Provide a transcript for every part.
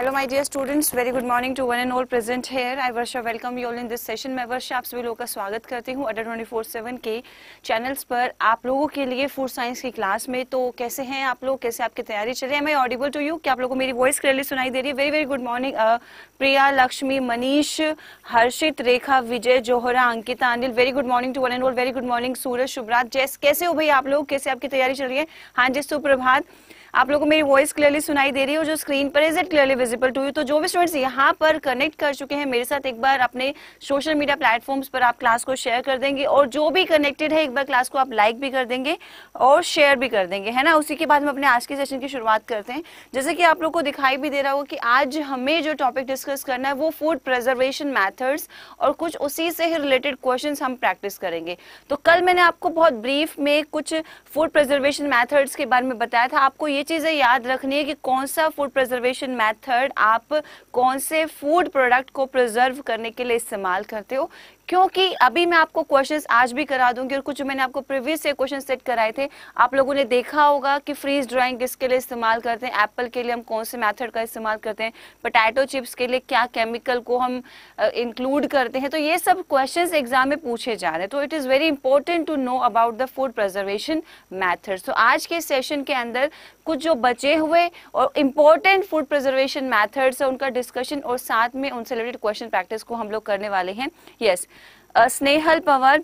Hello my dear students very good morning to one and all present here I Varsha welcome you all in this session मैं वर्षा आप सभी लोगों का स्वागत करती हूँ अडर फोर सेवन के चैनल्स पर आप लोगों के लिए फूड साइंस की क्लास में तो कैसे हैं आप लोग कैसे आपकी तैयारी चल रही है मैं ऑडिबल टू यू क्या आप लोगों को मेरी वॉइस क्लियरली सुनाई दे रही है very very good morning Priya Lakshmi Manish Harshit Rekha Vijay Zohra Ankita Anil very good morning to one and all very good morning Suraj Shubhraj जैस कैसे हो भाई आप लोग कैसे आपकी तैयारी चल रही है हाँ जी सुप्रभात आप लोगों को मेरी वॉइस क्लियरली सुनाई दे रही है जो स्क्रीन पर is it clearly visible to you तो जो भी स्टूडेंट्स यहाँ पर कनेक्ट कर चुके हैं मेरे साथ एक बार अपने सोशल मीडिया प्लेटफॉर्म्स पर आप क्लास को शेयर कर देंगे और जो भी कनेक्टेड है एक बार क्लास को आप लाइक भी कर देंगे और शेयर भी कर देंगे है ना उसी के बाद हम अपने आज के सेशन की शुरुआत करते हैं जैसे कि आप लोग को दिखाई भी दे रहा हो कि आज हमें जो टॉपिक डिस्कस करना है वो फूड प्रिजर्वेशन मैथड्स और कुछ उसी से ही रिलेटेड क्वेश्चन हम प्रैक्टिस करेंगे तो कल मैंने आपको बहुत ब्रीफ में कुछ फूड प्रिजर्वेशन मैथड्स के बारे में बताया था आपको ये चीज़ें याद रखनी है कि कौन सा फूड प्रिजर्वेशन मेथड आप कौन से फूड प्रोडक्ट को प्रिजर्व करने के लिए इस्तेमाल करते हो क्योंकि अभी मैं आपको क्वेश्चंस आज भी करा दूंगी और कुछ मैंने आपको प्रीवियस से क्वेश्चन सेट कराए थे आप लोगों ने देखा होगा कि फ्रीज ड्राइंग किसके लिए इस्तेमाल करते हैं एप्पल के लिए हम कौन से मेथड का इस्तेमाल करते हैं पोटैटो चिप्स के लिए क्या केमिकल को हम इंक्लूड uh, करते हैं तो ये सब क्वेश्चन एग्जाम में पूछे जा रहे हैं तो it is very important to know about the food preservation method तो आज के सेशन के अंदर कुछ जो बचे हुए और इम्पोर्टेंट फूड प्रिजर्वेशन मैथड्स है उनका डिस्कशन और साथ में उनसे रिलेटेड क्वेश्चन प्रैक्टिस को हम लोग करने वाले हैं yes yes. uh, Snehal Pawar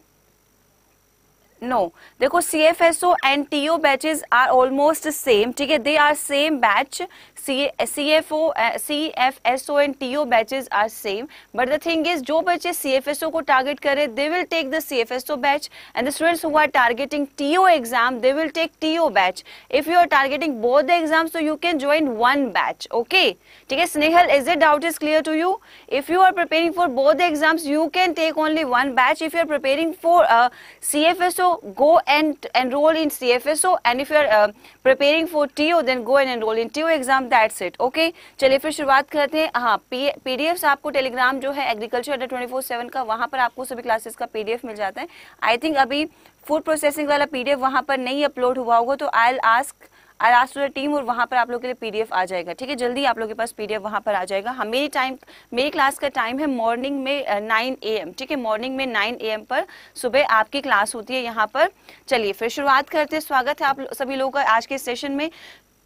no no. देखो C F S O and T O batches are almost same ठीक है they are same batch CFO, uh, CFSO and TO batches are same. But the thing is, जो बच्चे CFSO को target कर they will take the CFSO batch, and the students who are targeting TO exam, they will take TO batch. If you are targeting both the exams, so you can join one batch. Okay? Take Snehal, is the doubt is clear to you? If you are preparing for both the exams, you can take only one batch. If you are preparing for uh, CFSO, go and enroll in CFSO, and if you are uh, preparing for TO, then go and enroll in TO exam. That that's it okay चलिए फिर शुरुआत करते हैं हाँ PDF आपको Telegram जो है agriculture अड्डा ट्वेंटी फोर सेवन का वहाँ पर आपको सभी क्लासेस का पीडीएफ मिल जाता है आई थिंक अभी फूड प्रोसेसिंग वाला पीडीएफ वहाँ पर नहीं अपलोड हुआ होगा तो I'll ask I last to team और वहाँ पर आप लोग के लिए पीडीएफ आ जाएगा ठीक है जल्दी आप लोग के पास पीडीएफ वहाँ पर आ जाएगा हम हाँ, मेरी टाइम मेरी क्लास का टाइम है मॉर्निंग में नाइन ए एम ठीक है मॉर्निंग में नाइन ए एम पर सुबह आपकी क्लास होती है यहाँ पर चलिए फिर शुरुआत करते हैं स्वागत है आप सभी लोगों का आज के सेशन में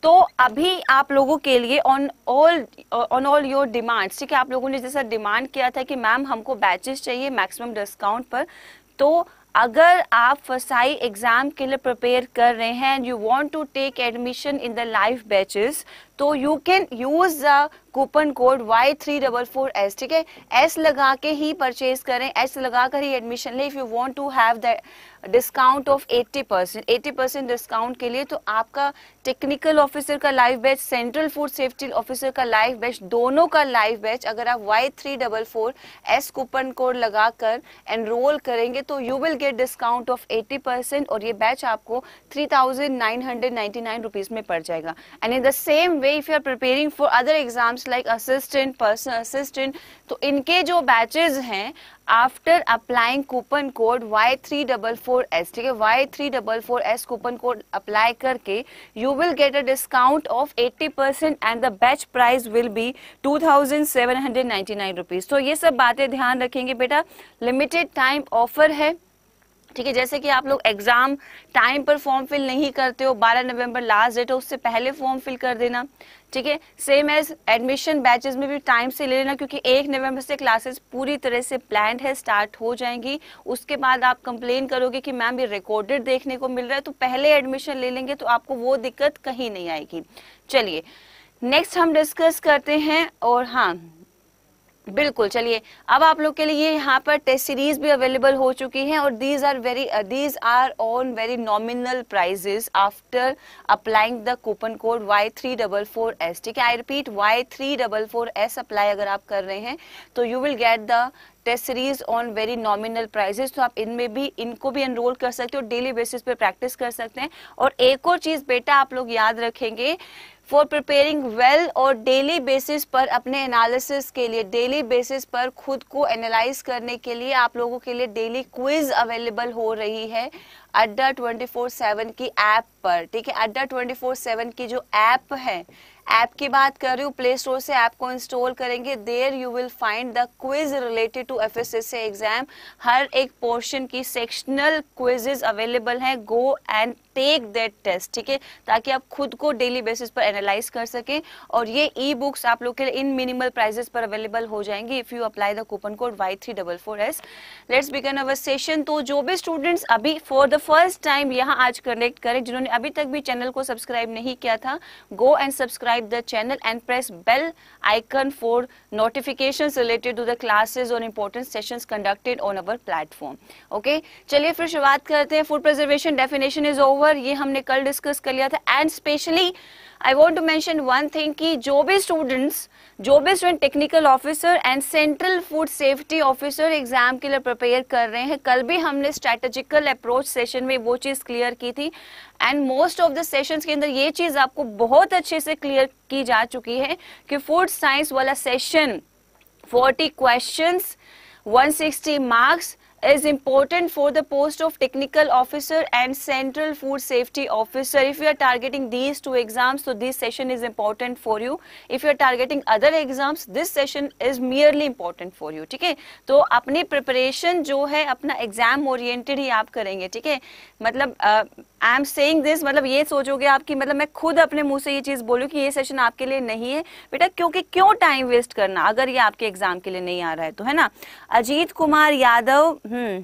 तो अभी आप लोगों के लिए on all on all your demands ठीक है आप लोगों ने जैसा डिमांड किया था कि मैम हमको बैचेस चाहिए मैक्सिमम डिस्काउंट पर तो अगर आप फसाई एग्जाम के लिए प्रिपेयर कर रहे हैं and you want to take admission in the live batches तो you can use the coupon code Y three double four S ठीक है एस लगा के ही परचेज करें एस लगा कर ही एडमिशन लें if you want to have the discount of 80 percent eighty percent discount के लिए तो आपका टेक्निकल ऑफिसर का live batch central food safety officer का लाइव बैच दोनों का लाइव बैच अगर आप Y three double four S coupon code लगा कर एनरोल करेंगे तो you will get discount of 80 percent और ये बैच आपको three thousand nine hundred ninety nine rupees में पड़ जाएगा and in the same way way if you are preparing for other exams like assistant personal assistant तो इनके जो batches हैं after applying coupon code Y three double four S ठीक है Y three double four S coupon code apply करके you will get a discount of eighty percent and the batch price will be two thousand seven hundred ninety nine rupees तो ये सब बातें ध्यान रखेंगे बेटा लिमिटेड टाइम ऑफर है ठीक है जैसे कि आप लोग एग्जाम टाइम पर फॉर्म फिल नहीं करते हो 12 नवंबर लास्ट डेट है उससे पहले फॉर्म फिल कर देना ठीक है सेम एज एडमिशन बैचेस में भी टाइम से ले लेना क्योंकि एक नवंबर से क्लासेस पूरी तरह से प्लान है स्टार्ट हो जाएंगी उसके बाद आप कंप्लेन करोगे कि मैम ये रिकॉर्डेड देखने को मिल रहा है तो पहले एडमिशन ले लेंगे तो आपको वो दिक्कत कहीं नहीं आएगी चलिए नेक्स्ट हम डिस्कस करते हैं और हाँ बिल्कुल चलिए अब आप लोग के लिए यहाँ पर टेस्ट सीरीज भी अवेलेबल हो चुकी हैं और these are very these are on very nominal prices after applying the coupon code Y three double four S ठीक है I repeat Y three double four S apply अगर आप कर रहे हैं तो you will get the test series on very nominal prices तो आप इनमें भी इनको भी एनरोल कर सकते हो डेली बेसिस पे प्रैक्टिस कर सकते हैं और एक और चीज़ बेटा आप लोग याद रखेंगे फॉर प्रिपेयरिंग वेल और डेली बेसिस पर अपने एनालिसिस के लिए डेली बेसिस पर खुद को एनालाइज करने के लिए आप लोगों के लिए डेली क्विज अवेलेबल हो रही है अड्डा ट्वेंटी फोर सेवन की ऐप पर ठीक है अड्डा ट्वेंटी फोर सेवन की जो ऐप है ऐप की बात कर रही हूँ प्ले स्टोर से ऐप को इंस्टॉल करेंगे there you will find the quiz related to F S S exam हर एक पोर्शन की सेक्शनल क्विजेज अवेलेबल हैं go and take that test ठीक है ताकि आप खुद को डेली बेसिस पर एनालाइज कर सकें और ये ई e बुक्स आप लोग के लिए इन मिनिमल प्राइजेस पर अवेलेबल हो जाएंगे if you apply the coupon code Y three double four S let's begin our session तो जो भी स्टूडेंट्स अभी फॉर द फर्स्ट टाइम यहाँ आज कनेक्ट करें जिन्होंने अभी तक भी चैनल को सब्सक्राइब नहीं किया था go and subscribe subscribe the channel and press bell icon for notifications related to the classes or important sessions conducted on our platform. Okay, chaliye fir shuruaat karte hain Food preservation definition is over. ye humne kal discuss kar liya tha and specially I want to mention one thing की जो भी students जो भी student technical officer and central food safety officer exam के लिए prepare कर रहे हैं कल भी हमने स्ट्रेटेजिकल अप्रोच सेशन में वो चीज़ क्लियर की थी and most of the sessions के अंदर ये चीज़ आपको बहुत अच्छे से क्लियर की जा चुकी है कि फूड साइंस वाला session 40 questions 160 marks is important for the post of technical officer and central food safety officer if you are targeting these two exams so this session is important for you if you are targeting other exams this session is merely important for you okay है apni preparation jo hai apna exam oriented hi aap karenge okay matlab मतलब I am saying this मतलब ये सोचोगे आपकी मतलब मैं खुद अपने मुंह से ये चीज़ बोलूँ कि ये सेशन आपके लिए नहीं है बेटा क्योंकि क्यों टाइम वेस्ट करना अगर ये आपके एग्जाम के लिए नहीं आ रहा है तो है ना Ajit Kumar Yadav hmm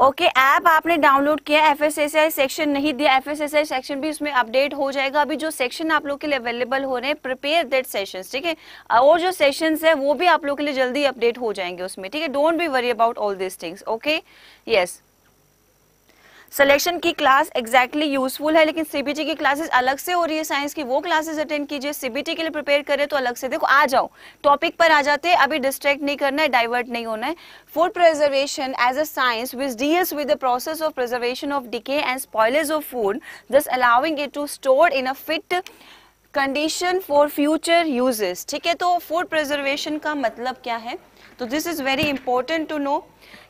okay okay, app आपने डाउनलोड किया F S S I section नहीं दिया F S S I section भी उसमें अपडेट हो जाएगा अभी जो सेक्शन आप लोग के लिए अवेलेबल हो रहे हैं प्रिपेयर दैट सेशंस ठीक है और जो सेशन है वो भी आप लोग के लिए जल्दी अपडेट हो जाएंगे उसमें ठीक है don't be worry about all this things okay yes selection की क्लास एग्जैक्टली यूजफुल है लेकिन सीबीटी की क्लासेस अलग से हो रही है साइंस की वो क्लासेस अटेंड कीजिए सीबीटी के लिए प्रिपेयर करें तो अलग से देखो आ जाओ टॉपिक पर आ जाते अभी डिस्ट्रैक्ट नहीं करना है डाइवर्ट नहीं होना है food preservation as a science which deals with the process of preservation of decay and spoilage of food thus allowing it to store in a fit condition for future uses ठीक है तो food preservation का मतलब क्या है तो this is very important to know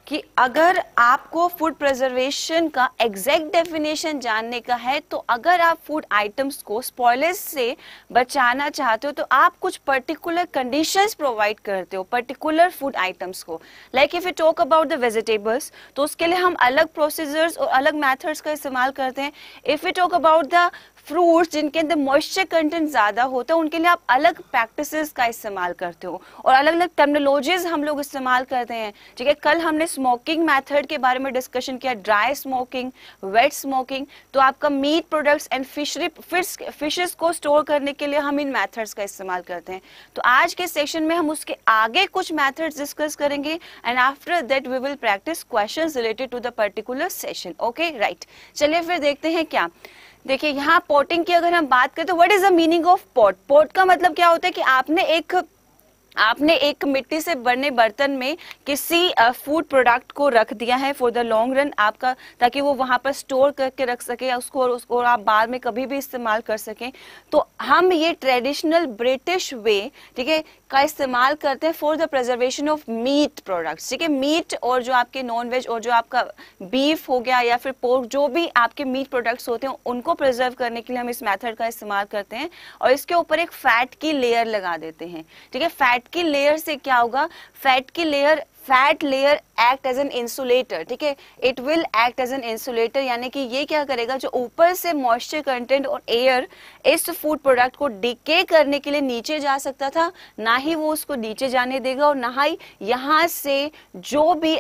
कि अगर आपको फूड प्रिजर्वेशन का एग्जैक्ट डेफिनेशन जानने का है तो अगर आप फूड आइटम्स को स्पॉयलेज से बचाना चाहते हो तो आप कुछ पर्टिकुलर कंडीशंस प्रोवाइड करते हो पर्टिकुलर फूड आइटम्स को like if you talk about the vegetables तो उसके लिए हम अलग प्रोसीजर्स और अलग मैथड्स का इस्तेमाल करते हैं if you talk about the fruits जिनके अंदर मॉइस्चर कंटेंट ज़्यादा होता है उनके लिए आप अलग प्रैक्टिसेस का इस्तेमाल करते हो और अलग अलग टर्मिनोलॉजीज हम लोग इस्तेमाल करते हैं ठीक है कल हमने स्मोकिंग मेथड के बारे में डिस्कशन किया ड्राई स्मोकिंग वेट स्मोकिंग तो आपका meat products and fishery fish fishes को स्टोर करने के लिए हम इन मैथड्स का इस्तेमाल करते हैं तो आज के सेशन में हम उसके आगे कुछ मैथड्स डिस्कस करेंगे and after that we will practice question related to the particular session okay right चलिए फिर देखते हैं क्या देखिए यहाँ पोटिंग की अगर हम बात करें तो what is the meaning of pot pot का मतलब क्या होता है कि आपने एक आपने एक मिट्टी से बने बर्तन में किसी फूड प्रोडक्ट को रख दिया है फॉर द लॉन्ग रन आपका ताकि वो वहां पर स्टोर करके रख सके उसको और उसको और आप बाद में कभी भी इस्तेमाल कर सकें तो हम ये ट्रेडिशनल ब्रिटिश वे ठीक है का इस्तेमाल करते हैं for the preservation of meat products ठीक है मीट और जो आपके नॉन वेज और जो आपका बीफ हो गया या फिर पोर्क जो भी आपके मीट प्रोडक्ट्स होते हैं उनको प्रिजर्व करने के लिए हम इस मैथड का इस्तेमाल करते हैं और इसके ऊपर एक फैट की लेयर लगा देते हैं ठीक है फैट फैट की लेयर से क्या होगा फैट की layer fat layer act as an insulator ठीक है it will act as an insulator यानी कि ये क्या करेगा जो ऊपर से मॉइस्चर कंटेंट और एयर इस फूड प्रोडक्ट को डिके करने के लिए नीचे जा सकता था ना ही वो उसको नीचे जाने देगा और ना ही यहाँ से जो भी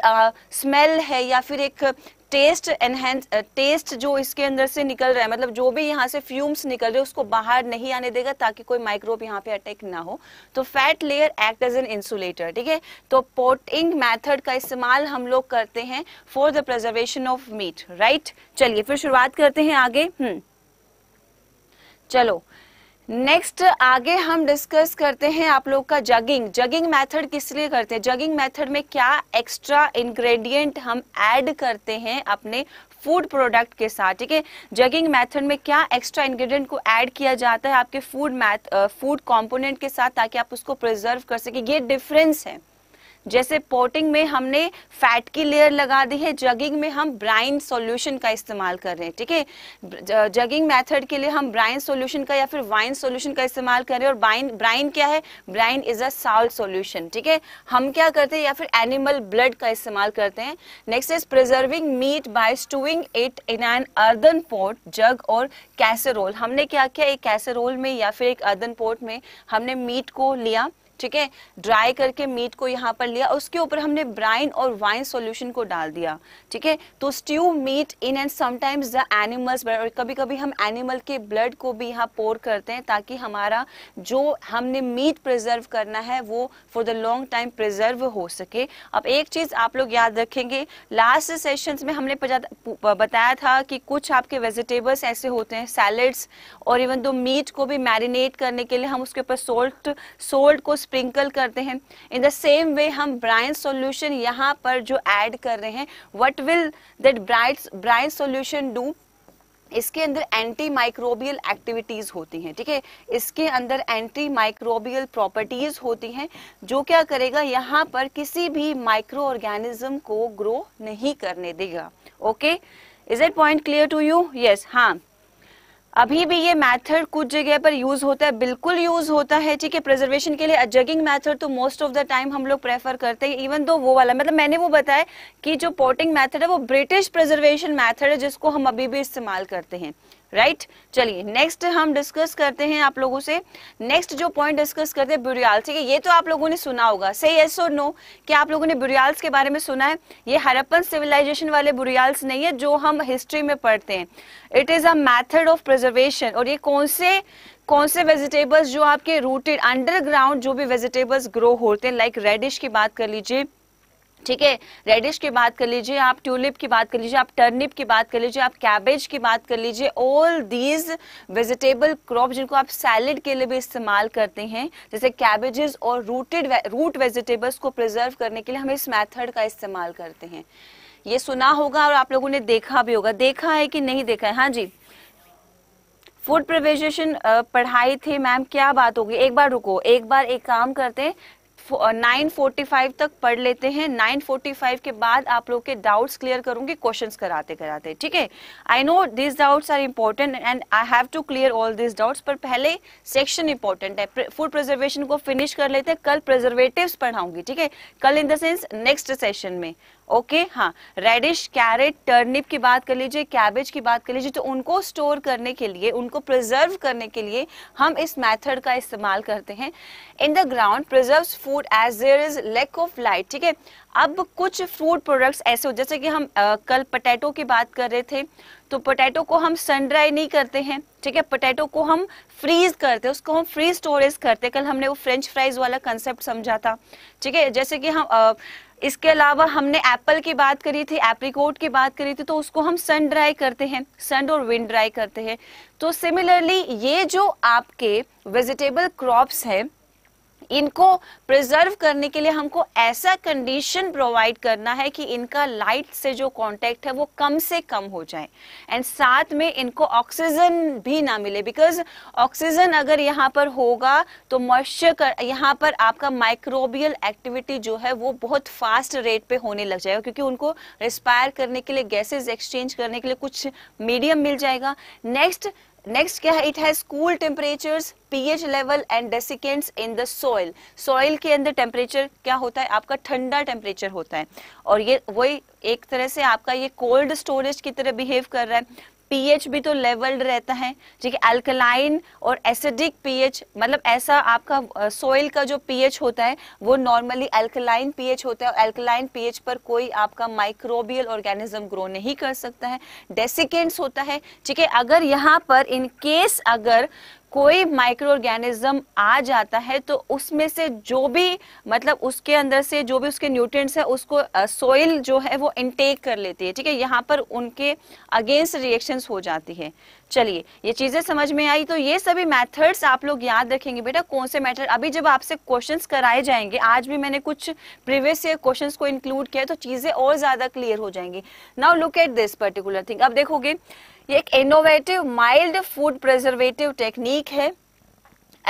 स्मेल है या फिर एक टेस्ट एनहेंस टेस्ट जो इसके अंदर से निकल रहा है मतलब जो भी यहाँ से फ्यूम्स निकल रहे हैं उसको बाहर नहीं आने देगा ताकि कोई माइक्रोब यहाँ पे अटैक ना हो तो fat layer act as an insulator ठीक है तो पोटिंग मैथड का इस्तेमाल हम लोग करते हैं for the preservation of meat right चलिए फिर शुरुआत करते हैं आगे हम्म चलो नेक्स्ट आगे हम डिस्कस करते हैं आप लोग का जगिंग जगिंग मेथड किस लिए करते हैं जगिंग मेथड में क्या एक्स्ट्रा इंग्रेडिएंट हम ऐड करते हैं अपने फूड प्रोडक्ट के साथ ठीक है जगिंग मेथड में क्या एक्स्ट्रा इंग्रेडिएंट को ऐड किया जाता है आपके फूड मैथ फूड कंपोनेंट के साथ ताकि आप उसको प्रिजर्व कर सके ये डिफरेंस है जैसे पोटिंग में हमने फैट की लेयर लगा दी है जगिंग में हम ब्राइन सॉल्यूशन का इस्तेमाल कर रहे हैं ठीक है जगिंग मेथड के लिए हम ब्राइन सॉल्यूशन का या फिर वाइन सॉल्यूशन का इस्तेमाल कर रहे हैं और ब्राइन ब्राइन क्या है brine is a salt solution ठीक है हम क्या करते हैं या फिर एनिमल ब्लड का इस्तेमाल करते हैं next is preserving meat by stewing it in an earthen pot jug और कैसेरोल हमने क्या किया एक कैसेरोल में या फिर एक अर्दन पोर्ट में हमने मीट को लिया ठीक है ड्राई करके मीट को यहाँ पर लिया उसके ऊपर हमने ब्राइन और वाइन सॉल्यूशन को डाल दिया ठीक है तो stew meat in and sometimes the animals और कभी कभी हम एनिमल के ब्लड को भी यहाँ पोर करते हैं ताकि हमारा जो हमने मीट प्रिजर्व करना है वो for the long time preserve हो सके अब एक चीज आप लोग याद रखेंगे लास्ट सेशन में हमने बताया था कि कुछ आपके वेजिटेबल्स ऐसे होते हैं सैलड्स और इवन दो मीट को भी मैरिनेट करने के लिए हम उसके ऊपर सोल्ट सोल्ट को स्प्रिंकल करते हैं इन द सेम वे हम ब्राइन सॉल्यूशन यहाँ पर जो ऐड कर रहे हैं what will that bright brine solution do इसके अंदर एंटी माइक्रोबियल एक्टिविटीज होती हैं ठीक है इसके अंदर एंटी माइक्रोबियल प्रॉपर्टीज होती हैं जो क्या करेगा यहाँ पर किसी भी माइक्रो ऑर्गेनिज्म को ग्रो नहीं करने देगा okay is at point clear to you yes हाँ अभी भी ये मेथड कुछ जगह पर यूज होता है बिल्कुल यूज होता है ठीक है प्रिजर्वेशन के लिए जगिंग मेथड तो मोस्ट ऑफ द टाइम हम लोग प्रेफर करते हैं इवन दो वो वाला मतलब मैंने वो बताया कि जो पोटिंग मेथड है वो ब्रिटिश प्रिजर्वेशन मेथड है जिसको हम अभी भी इस्तेमाल करते हैं राइट चलिए नेक्स्ट हम डिस्कस करते हैं आप लोगों से नेक्स्ट जो पॉइंट डिस्कस करते हैं ब्यूरियाल्स ठीक है ये तो आप लोगों ने सुना होगा से येस और नो क्या आप लोगों ने बुरियाल्स के बारे में सुना है ये हरप्पन सिविलाइजेशन वाले बुरियाल्स नहीं है जो हम हिस्ट्री में पढ़ते हैं it is a method of preservation और ये कौन से कौन से वेजिटेबल्स जो आपके रूटेड अंडरग्राउंड जो भी वेजिटेबल्स ग्रो होते हैं लाइक रेडिश की बात कर लीजिए ठीक है रेडिश की बात कर लीजिए आप ट्यूलिप की बात कर लीजिए आप टर्निप की बात कर लीजिए आप कैबेज की बात कर लीजिए ऑल दीज वेजिटेबल क्रॉप जिनको आप सैलड के लिए भी इस्तेमाल करते हैं जैसे कैबेजेस और रूटेड रूट वेजिटेबल्स को प्रिजर्व करने के लिए हम इस मैथड का इस्तेमाल करते हैं ये सुना होगा और आप लोगों ने देखा भी होगा देखा है कि नहीं देखा है हाँ जी फूड प्रिवेजेशन पढ़ाई थी मैम क्या बात होगी एक बार रुको एक बार एक काम करते हैं 9:45 तक पढ़ लेते हैं 9:45 के बाद आप लोग के डाउट्स क्लियर करूंगी क्वेश्चंस कराते कराते ठीक है I know this doubts are important and I have to clear all this doubts पर पहले सेक्शन इंपॉर्टेंट है फूड प्रिजर्वेशन को फिनिश कर लेते हैं कल प्रिजर्वेटिव पढ़ाऊंगी ठीक है कल in the sense next session में ओके हाँ रेडिश कैरेट टर्निप की बात कर लीजिए कैबेज की बात कर लीजिए तो उनको स्टोर करने के लिए उनको प्रिजर्व करने के लिए हम इस मेथड का इस्तेमाल करते हैं in the ground preserve food as there is lack of light ठीक है अब कुछ फूड प्रोडक्ट्स ऐसे हो जैसे कि हम आ, कल पटेटो की बात कर रहे थे तो पोटैटो को हम सन ड्राई नहीं करते हैं ठीक है पोटैटो को हम फ्रीज करते हैं उसको हम फ्री स्टोरेज करते हैं कल हमने वो फ्रेंच फ्राइज वाला कंसेप्ट समझा था ठीक है जैसे कि हम आ, इसके अलावा हमने एप्पल की बात करी थी एप्रीकोट की बात करी थी तो उसको हम सन ड्राई करते हैं सन और विंड ड्राई करते हैं तो सिमिलरली ये जो आपके वेजिटेबल क्रॉप्स हैं इनको प्रिजर्व करने के लिए हमको ऐसा कंडीशन प्रोवाइड करना है कि इनका लाइट से जो कांटेक्ट है वो कम से कम हो जाए एंड साथ में इनको ऑक्सीजन भी ना मिले बिकॉज ऑक्सीजन अगर यहाँ पर होगा तो मॉइस्चर यहाँ पर आपका माइक्रोबियल एक्टिविटी जो है वो बहुत फास्ट रेट पे होने लग जाएगा क्योंकि उनको रिस्पायर करने के लिए गैसेज एक्सचेंज करने के लिए कुछ मीडियम मिल जाएगा नेक्स्ट नेक्स्ट क्या है it has cool temperatures pH level and desiccants in the soil soil के अंदर टेम्परेचर क्या होता है आपका ठंडा टेम्परेचर होता है और ये वही एक तरह से आपका ये कोल्ड स्टोरेज की तरह बिहेव कर रहा है पीएच भी तो लेवल्ड रहता है ठीक है अल्कलाइन और एसिडिक पीएच मतलब ऐसा आपका सोइल का जो पीएच होता है वो नॉर्मली अल्कलाइन पीएच होता है और अल्कलाइन पीएच पर कोई आपका माइक्रोबियल ऑर्गेनिज्म ग्रो नहीं कर सकता है डेसिकेंट्स होता है ठीक है अगर यहाँ पर इन केस अगर कोई माइक्रो ऑर्गेनिज्म आ जाता है तो उसमें से जो भी मतलब उसके अंदर से जो भी उसके न्यूट्रिएंट्स है उसको सोइल जो है वो इनटेक कर लेती है ठीक है यहाँ पर उनके अगेंस्ट रिएक्शंस हो जाती है चलिए ये चीज़ें समझ में आई तो ये सभी मेथड्स आप लोग याद रखेंगे बेटा कौन से मेथड अभी जब आपसे क्वेश्चन कराए जाएंगे आज भी मैंने कुछ प्रीवियस ईयर क्वेश्चन को इंक्लूड किया तो चीज़ें और ज़्यादा क्लियर हो जाएंगी now look at this particular thing अब देखोगे ये एक innovative mild food preservative technique है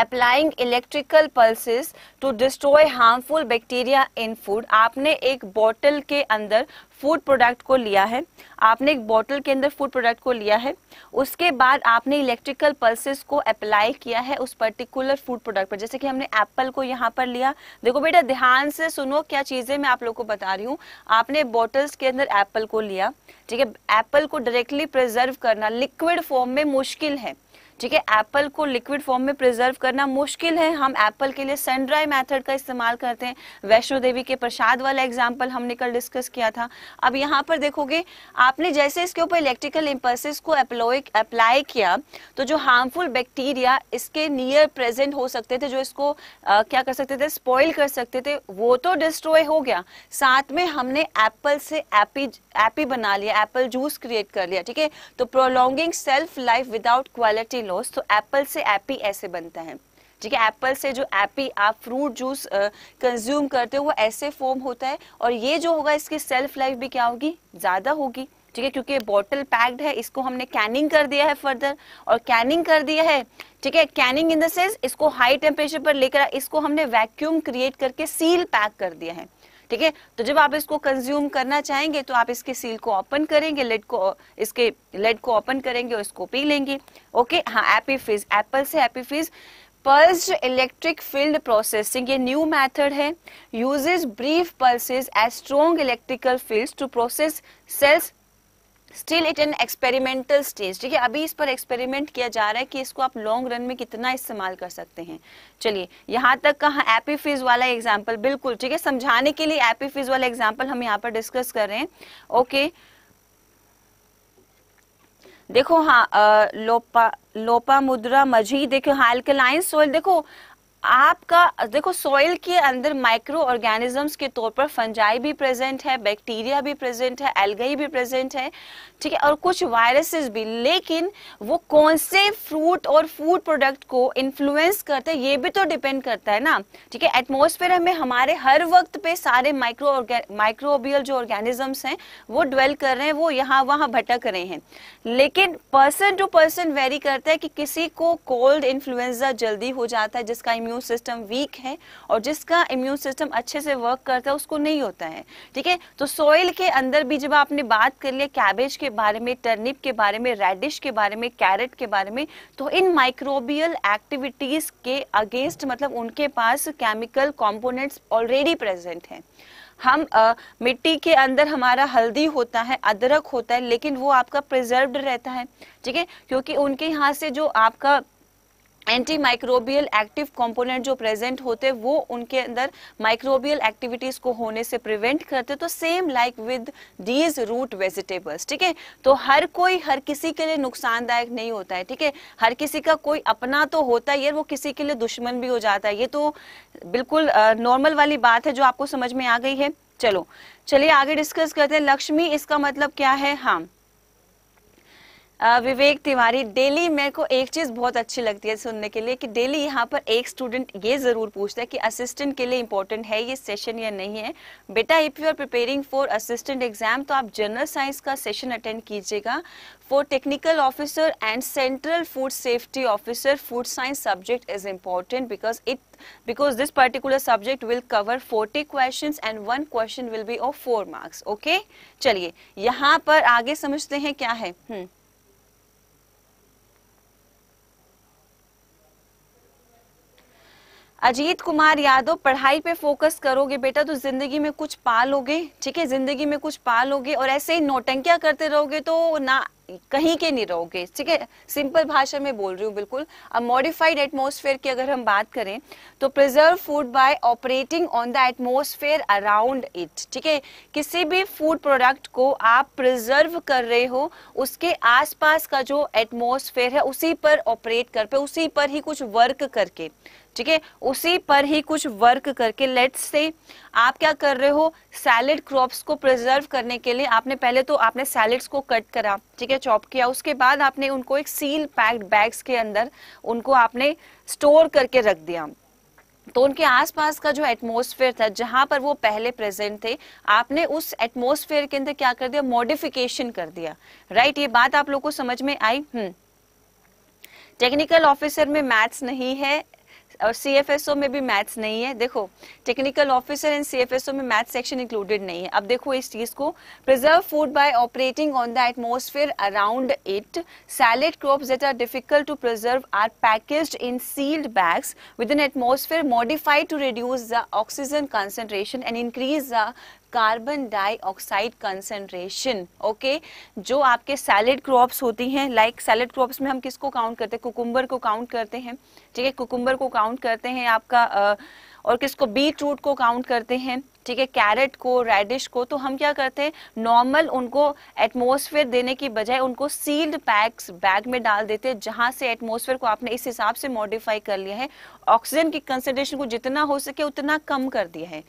applying electrical pulses to destroy harmful bacteria in food आपने एक बॉटल के अंदर फूड प्रोडक्ट को लिया है आपने एक बोतल के अंदर फूड प्रोडक्ट को लिया है उसके बाद आपने इलेक्ट्रिकल पल्सेस को अप्लाई किया है उस पर्टिकुलर फूड प्रोडक्ट पर जैसे कि हमने एप्पल को यहाँ पर लिया देखो बेटा ध्यान से सुनो क्या चीज़ें मैं आप लोग को बता रही हूँ आपने बॉटल्स के अंदर एप्पल को लिया ठीक है एप्पल को डायरेक्टली प्रिजर्व करना लिक्विड फॉर्म में मुश्किल है ठीक है एप्पल को लिक्विड फॉर्म में प्रिजर्व करना मुश्किल है हम एप्पल के लिए सन ड्राई मैथड का इस्तेमाल करते हैं वैष्णो देवी के प्रसाद वाला एग्जाम्पल हमने कल डिस्कस किया था अब यहाँ पर देखोगे आपने जैसे इसके ऊपर इलेक्ट्रिकल इम्पर्सिस को अप्लाई किया तो जो हार्मफुल बैक्टीरिया इसके नियर प्रेजेंट हो सकते थे जो इसको आ, क्या कर सकते थे स्पॉइल कर सकते थे वो तो डिस्ट्रॉय हो गया साथ में हमने एप्पल से एपी एपी बना लिया एप्पल जूस क्रिएट कर लिया ठीक है तो prolonging shelf life without quality loss तो एप्पल से एपी ऐसे बनता है ठीक है एप्पल से जो एपी आप फ्रूट जूस कंज्यूम करते हो वो ऐसे फॉर्म होता है और ये जो होगा इसकी सेल्फ लाइफ भी क्या होगी ज़्यादा होगी ठीक है क्योंकि बॉटल पैक्ड है इसको हमने कैनिंग कर दिया है फर्दर और कैनिंग कर दिया है ठीक है कैनिंग इन द सेंस इसको हाई टेम्परेचर पर लेकर इसको हमने वैक्यूम क्रिएट करके सील पैक कर दिया है ठीक है तो जब आप इसको कंज्यूम करना चाहेंगे तो आप इसके सील को ओपन करेंगे लेड को इसके लेड को ओपन करेंगे और इसको पी लेंगे ओके हाँ एपी फिज एप्पल से एपी फिज पल्स इलेक्ट्रिक फील्ड प्रोसेसिंग ये न्यू मेथड है uses brief pulses as strong electrical fields to process cells still it an experimental stage ठीक है अभी इस पर एक्सपेरिमेंट किया जा रहा है कि इसको आप लॉन्ग रन में कितना इस्तेमाल कर सकते हैं चलिए यहाँ तक कहा एपीफिज वाला एग्जाम्पल बिल्कुल ठीक है समझाने के लिए एपीफिज वाला एग्जाम्पल हम यहाँ पर डिस्कस कर रहे हैं ओके देखो हाँ लोपा लोपा मुद्रा मझी देखो हाल के लाइन सोल देखो आपका देखो सॉइल के अंदर माइक्रो ऑर्गेनिजम्स के तौर पर फंजाई भी प्रेजेंट है बैक्टीरिया भी प्रेजेंट है एलगई भी प्रेजेंट है ठीक है और कुछ वायरसेस भी लेकिन वो कौन से फ्रूट और फूड प्रोडक्ट को इन्फ्लुएंस करते हैं ये भी तो डिपेंड करता है ना ठीक है एटमोसफेयर में हमारे हर वक्त पे सारे माइक्रो माइक्रोबियल जो ऑर्गेनिजम्स हैं वो डवेल कर रहे हैं वो यहाँ वहाँ भटक रहे हैं लेकिन पर्सन टू पर्सन वेरी करता है कि किसी को कोल्ड इन्फ्लुएंजा जल्दी हो जाता है जिसका इम्यून इम्यून सिस्टम वीक है और जिसका इम्यून सिस्टम अच्छे से वर्क करता है उसको नहीं होता है ठीक है तो सॉइल के अंदर भी जब आपने बात कर लिया कैबेज के बारे में टर्निप के बारे में रेडिश के बारे में कैरेट के बारे में तो इन माइक्रोबियल एक्टिविटीज के अगेंस्ट मतलब उनके पास केमिकल कॉम्पोनेंट्स ऑलरेडी प्रेजेंट हैं हम आ, मिट्टी के अंदर हमारा हल्दी होता है अदरक होता है लेकिन वो आपका प्रिजर्व रहता है ठीक है क्योंकि उनके यहाँ से जो आपका एंटी माइक्रोबियल एक्टिव कंपोनेंट जो प्रेजेंट होते वो उनके अंदर माइक्रोबियल एक्टिविटीज को होने से प्रिवेंट करते तो same like with these root vegetables ठीक है तो हर कोई हर किसी के लिए नुकसानदायक नहीं होता है ठीक है हर किसी का कोई अपना तो होता ही है वो किसी के लिए दुश्मन भी हो जाता है ये तो बिल्कुल नॉर्मल वाली बात है जो आपको समझ में आ गई है चलो चलिए आगे डिस्कस करते हैं लक्ष्मी इसका मतलब क्या है हाँ विवेक तिवारी डेली मेरे को एक चीज़ बहुत अच्छी लगती है सुनने के लिए कि डेली यहाँ पर एक स्टूडेंट ये ज़रूर पूछता है कि असिस्टेंट के लिए इंपॉर्टेंट है ये सेशन या नहीं है बेटा if you are preparing for assistant exam तो आप जनरल साइंस का सेशन अटेंड कीजिएगा for technical officer and central food safety officer food science subject is important because it because this particular subject will cover forty question and one question will be of four marks okay चलिए यहाँ पर आगे समझते हैं क्या है हुँ. हम्म। अजीत कुमार यादव पढ़ाई पे फोकस करोगे बेटा तो जिंदगी में कुछ पालोगे ठीक है जिंदगी में कुछ पालोगे और ऐसे ही नोटंकिया करते रहोगे तो ना कहीं के नहीं रहोगे ठीक है सिंपल भाषा में बोल रही हूँ बिल्कुल अब मॉडिफाइड एटमोसफेयर की अगर हम बात करें तो preserve food by operating on the atmosphere around it ठीक है किसी भी फूड प्रोडक्ट को आप प्रिजर्व कर रहे हो उसके आसपास का जो एटमोसफेयर है उसी पर ऑपरेट कर पे उसी पर ही कुछ वर्क करके ठीक है उसी पर ही कुछ वर्क करके लेट्स से आप क्या कर रहे हो सैलेड क्रॉप्स को प्रिजर्व करने के लिए आपने पहले तो आपने सैलेड्स को कट करा ठीक है चॉप किया उसके बाद आपने उनको एक सील पैक्ड बैग्स के अंदर उनको आपने स्टोर करके रख दिया तो उनके आसपास का जो एटमोसफेयर था जहां पर वो पहले प्रेजेंट थे आपने उस एटमोसफेयर के अंदर क्या कर दिया मॉडिफिकेशन कर दिया राइट ये बात आप लोग को समझ में आई हम्म टेक्निकल ऑफिसर में मैथ्स नहीं है और सीएफएसओ में भी मैथ्स नहीं है देखो टेक्निकल ऑफिसर एंड सीएफएसओ में मैथ्स सेक्शन इंक्लूडेड नहीं है अब देखो इस चीज को preserve food by operating on the atmosphere around it salad crops that are difficult to preserve are packaged in sealed bags with an atmosphere modified to reduce the oxygen concentration and increase the carbon dioxide concentration okay जो आपके salad crops होती हैं like salad crops में हम किसको count करते हैं cucumber को काउंट करते हैं ठीक है कुकुम्बर को काउंट करते हैं आपका आ, और किसको बीट रूट को काउंट करते हैं ठीक है कैरेट को रेडिश को तो हम क्या करते हैं नॉर्मल उनको एटमोसफेयर देने की बजाय उनको सील्ड पैक्स बैग में डाल देते हैं जहां से एटमोसफेयर को आपने इस हिसाब से मॉडिफाई कर लिया है ऑक्सीजन की कंसेंट्रेशन को जितना हो सके उतना कम कर दिया है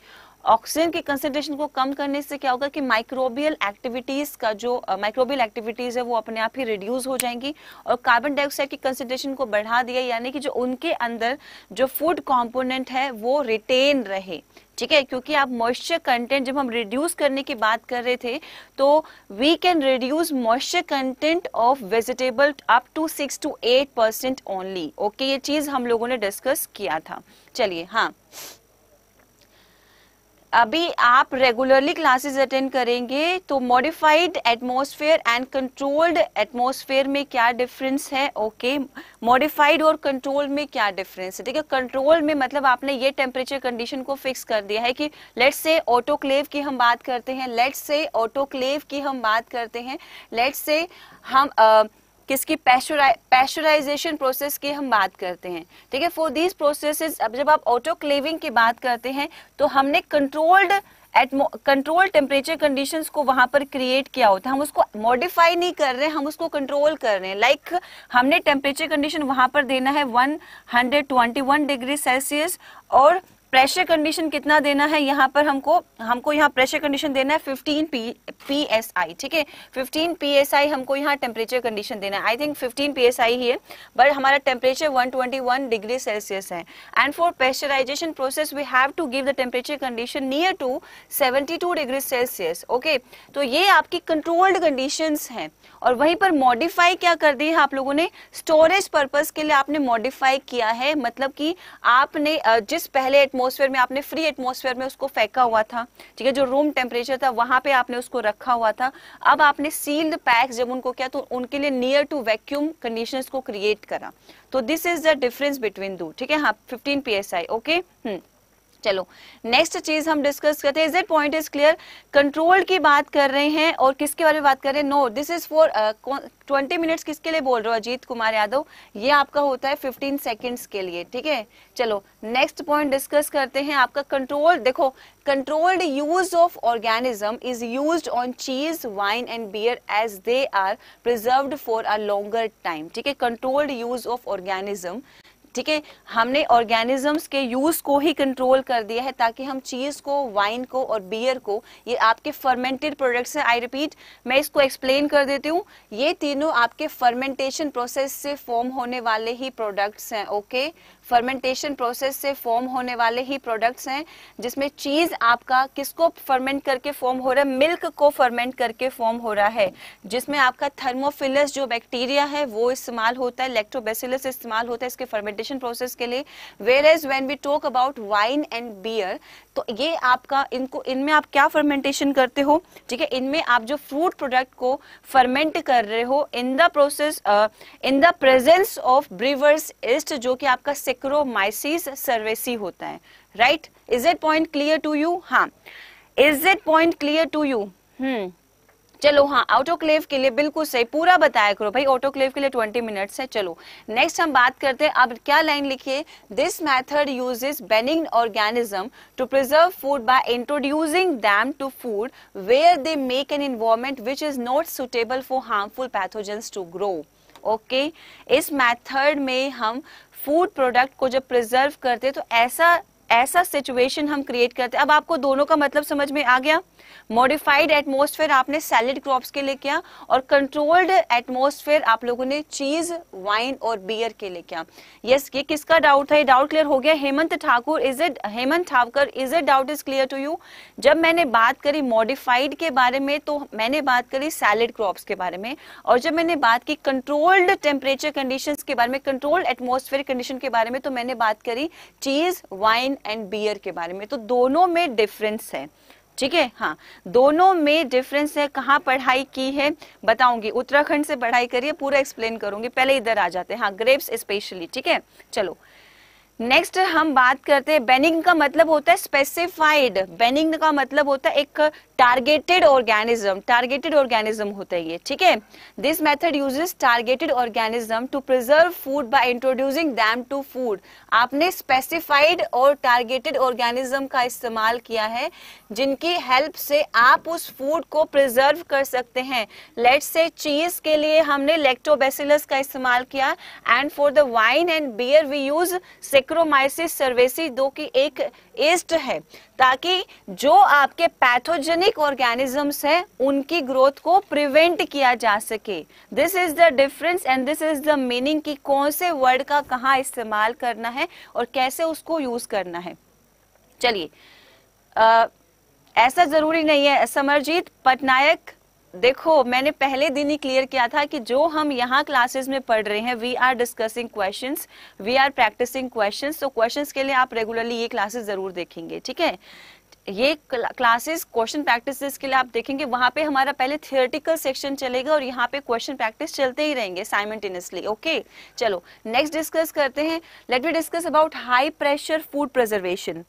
ऑक्सीजन के कंसेंट्रेशन को कम करने से क्या होगा कि माइक्रोबियल एक्टिविटीज का जो माइक्रोबियल uh, एक्टिविटीज है वो अपने आप ही रिड्यूस हो जाएंगी और कार्बन डाइऑक्साइड की कंसेंट्रेशन को बढ़ा दिया यानी कि जो उनके अंदर जो फूड कॉम्पोनेंट है वो रिटेन रहे ठीक है क्योंकि आप मॉइस्चर कंटेंट जब हम रिड्यूस करने की बात कर रहे थे तो we can reduce moisture content of vegetable up to six to eight percent only okay ये चीज हम लोगों ने डिस्कस किया था चलिए हाँ अभी आप रेगुलरली क्लासेस अटेंड करेंगे तो modified atmosphere and controlled atmosphere में क्या डिफरेंस है ओके मॉडिफाइड और कंट्रोल में क्या डिफरेंस है देखिए कंट्रोल में मतलब आपने ये टेम्परेचर कंडीशन को फिक्स कर दिया है कि लेट्स से ऑटोक्लेव की हम बात करते हैं लेट्स से ऑटोक्लेव की हम बात करते हैं लेट्स से हम uh, किसकी पैस्चराइजेशन प्रोसेस की हम बात करते हैं ठीक है फॉर दीज प्रोसेसेस अब जब आप ऑटोक्लेविंग की बात करते हैं तो हमने controlled atmo control temperature condition को वहां पर क्रिएट किया होता है हम उसको मॉडिफाई नहीं कर रहे हैं हम उसको कंट्रोल कर रहे हैं लाइक like, हमने टेम्परेचर कंडीशन वहां पर देना है 121 डिग्री सेल्सियस और प्रेशर कंडीशन कितना देना है यहाँ पर हमको हमको यहाँ प्रेशर कंडीशन देना है 15 पी पी एस आई ठीक है 15 पी एस आई हमको यहाँ टेम्परेचर कंडीशन देना है I think 15 P S I ही है बट हमारा टेम्परेचर 121 डिग्री सेल्सियस है and for pasteurization process we have to give the temperature condition near to 72 degree Celsius okay तो ये आपकी कंट्रोल्ड कंडीशन है और वहीं पर मॉडिफाई क्या कर दी है आप लोगों ने स्टोरेज पर्पज के लिए आपने मॉडिफाई किया है मतलब कि आपने जिस पहले एटमोस एटमोसफेयर में आपने फ्री एटमोसफेयर में उसको फेंका हुआ था ठीक है जो रूम टेम्परेचर था वहां पे आपने उसको रखा हुआ था अब आपने सील्ड पैक्स जब उनको किया तो उनके लिए नियर टू वैक्यूम कंडीशन को क्रिएट करा तो this is the difference between two ठीक है हाँ फिफ्टीन पी ओके हम्म चलो नेक्स्ट चीज हम डिस्कस करते हैं is it point is clear control की बात कर रहे हैं और किसके बारे में बात कर रहे हैं no this is for twenty minutes किसके लिए बोल रहे हो अजीत कुमार यादव ये आपका होता है फिफ्टीन सेकेंड्स के लिए ठीक है चलो नेक्स्ट पॉइंट डिस्कस करते हैं आपका कंट्रोल देखो controlled use of organism is use on cheese wine and beer as they are preserve for a longer time ठीक है कंट्रोल्ड यूज ऑफ ऑर्गेनिज्म ठीक है हमने ऑर्गेनिजम्स के यूज को ही कंट्रोल कर दिया है ताकि हम चीज को वाइन को और बियर को ये आपके फर्मेंटेड प्रोडक्ट्स हैं आई रिपीट मैं इसको एक्सप्लेन कर देती हूँ ये तीनों आपके फर्मेंटेशन प्रोसेस से फॉर्म होने वाले ही प्रोडक्ट्स हैं ओके okay? फर्मेंटेशन प्रोसेस से फॉर्म होने वाले ही प्रोडक्ट्स हैं जिसमें चीज़ आपका किसको फर्मेंट करके फॉर्म हो रहा है मिल्क को फर्मेंट करके फॉर्म हो रहा है जिसमें आपका थर्मोफिलस जो बैक्टीरिया है वो इस्तेमाल होता है इलेक्ट्रोबेसिलस इस्तेमाल होता है इसके फर्मेंटेशन प्रोसेस के लिए whereas when we talk about wine and beer तो ये आपका इनको इनमें आप क्या फर्मेंटेशन करते हो ठीक है इनमें आप जो फ्रूट प्रोडक्ट को फर्मेंट कर रहे हो in the process in the presence of brewers yeast जो कि आपका सिक्रोमाइसिस सर्वेसी होता है right is it point clear to you हाँ is it point clear to you hmm चलो हाँ ऑटोक्लेव के लिए बिल्कुल सही पूरा बताया करो भाई ऑटोक्लेव के लिए ट्वेंटी मिनट्स है चलो नेक्स्ट हम बात करते हैं अब क्या लाइन लिखिए this method uses benign organism to preserve food by introducing them to food where they make an environment which is not suitable for harmful pathogens to grow okay okay. इस method में हम food product को जब preserve करते हैं तो ऐसा ऐसा सिचुएशन हम क्रिएट करते हैं अब आपको दोनों का मतलब समझ में आ गया मॉडिफाइड एटमोसफेयर आपने सैलिड क्रॉप्स के लिए किया और कंट्रोल्ड एटमोसफेयर आप लोगों ने चीज वाइन और बियर के लिए किया यस ये किसका डाउट था ये डाउट क्लियर हो गया Hemant Thakur is it Hemant Thakur is it doubt is clear to you जब मैंने बात करी मॉडिफाइड के बारे में तो मैंने बात करी सैलिड क्रॉप्स के बारे में और जब मैंने बात की कंट्रोल्ड टेम्परेचर कंडीशन के बारे में कंट्रोल्ड एटमोसफेयर कंडीशन के बारे में तो मैंने बात करी चीज वाइन एंड बियर के बारे में तो दोनों में डिफरेंस है ठीक है हाँ दोनों में डिफरेंस है कहाँ पढ़ाई की है बताऊंगी उत्तराखंड से पढ़ाई करिए पूरा एक्सप्लेन करूंगी पहले इधर आ जाते हैं हाँ ग्रेप्स स्पेशली ठीक है चलो नेक्स्ट हम बात करते हैं बेनिंग का मतलब होता है स्पेसिफाइड बेनिंग का मतलब होता है एक टारगेटेड ऑर्गेनिज्म टारगेटेड ऑर्गेनिज्म होता है ये ठीक है this method uses targeted organism to preserve food by introducing them to food आपने स्पेसिफाइड और टारगेटेड ऑर्गेनिज्म का इस्तेमाल किया है जिनकी हेल्प से आप उस फूड को प्रिजर्व कर सकते हैं लेट से चीज के लिए हमने लेक्टोबेसिलस का इस्तेमाल किया and for the wine and beer we use saccharomyces cerevisiae दो की एक एस्ट है ताकि जो आपके पैथोजेनिक ऑर्गेनिजम्स हैं उनकी ग्रोथ को प्रिवेंट किया जा सके this is the difference and this is the meaning कि कौन से वर्ड का कहाँ इस्तेमाल करना है और कैसे उसको यूज करना है चलिए ऐसा जरूरी नहीं है समरजीत पटनायक देखो मैंने पहले दिन ही क्लियर किया था कि जो हम यहाँ क्लासेस में पढ़ रहे हैं we are discussing questions we are practicing questions तो क्वेश्चंस के लिए आप रेगुलरली ये क्लासेस जरूर देखेंगे ठीक है ये क्लासेस क्वेश्चन प्रैक्टिस के लिए आप देखेंगे वहां पे हमारा पहले थियोरटिकल सेक्शन चलेगा और यहाँ पे क्वेश्चन प्रैक्टिस चलते ही रहेंगे साइमेंटेनियसली ओके चलो नेक्स्ट डिस्कस करते हैं let we discuss about high pressure food preservation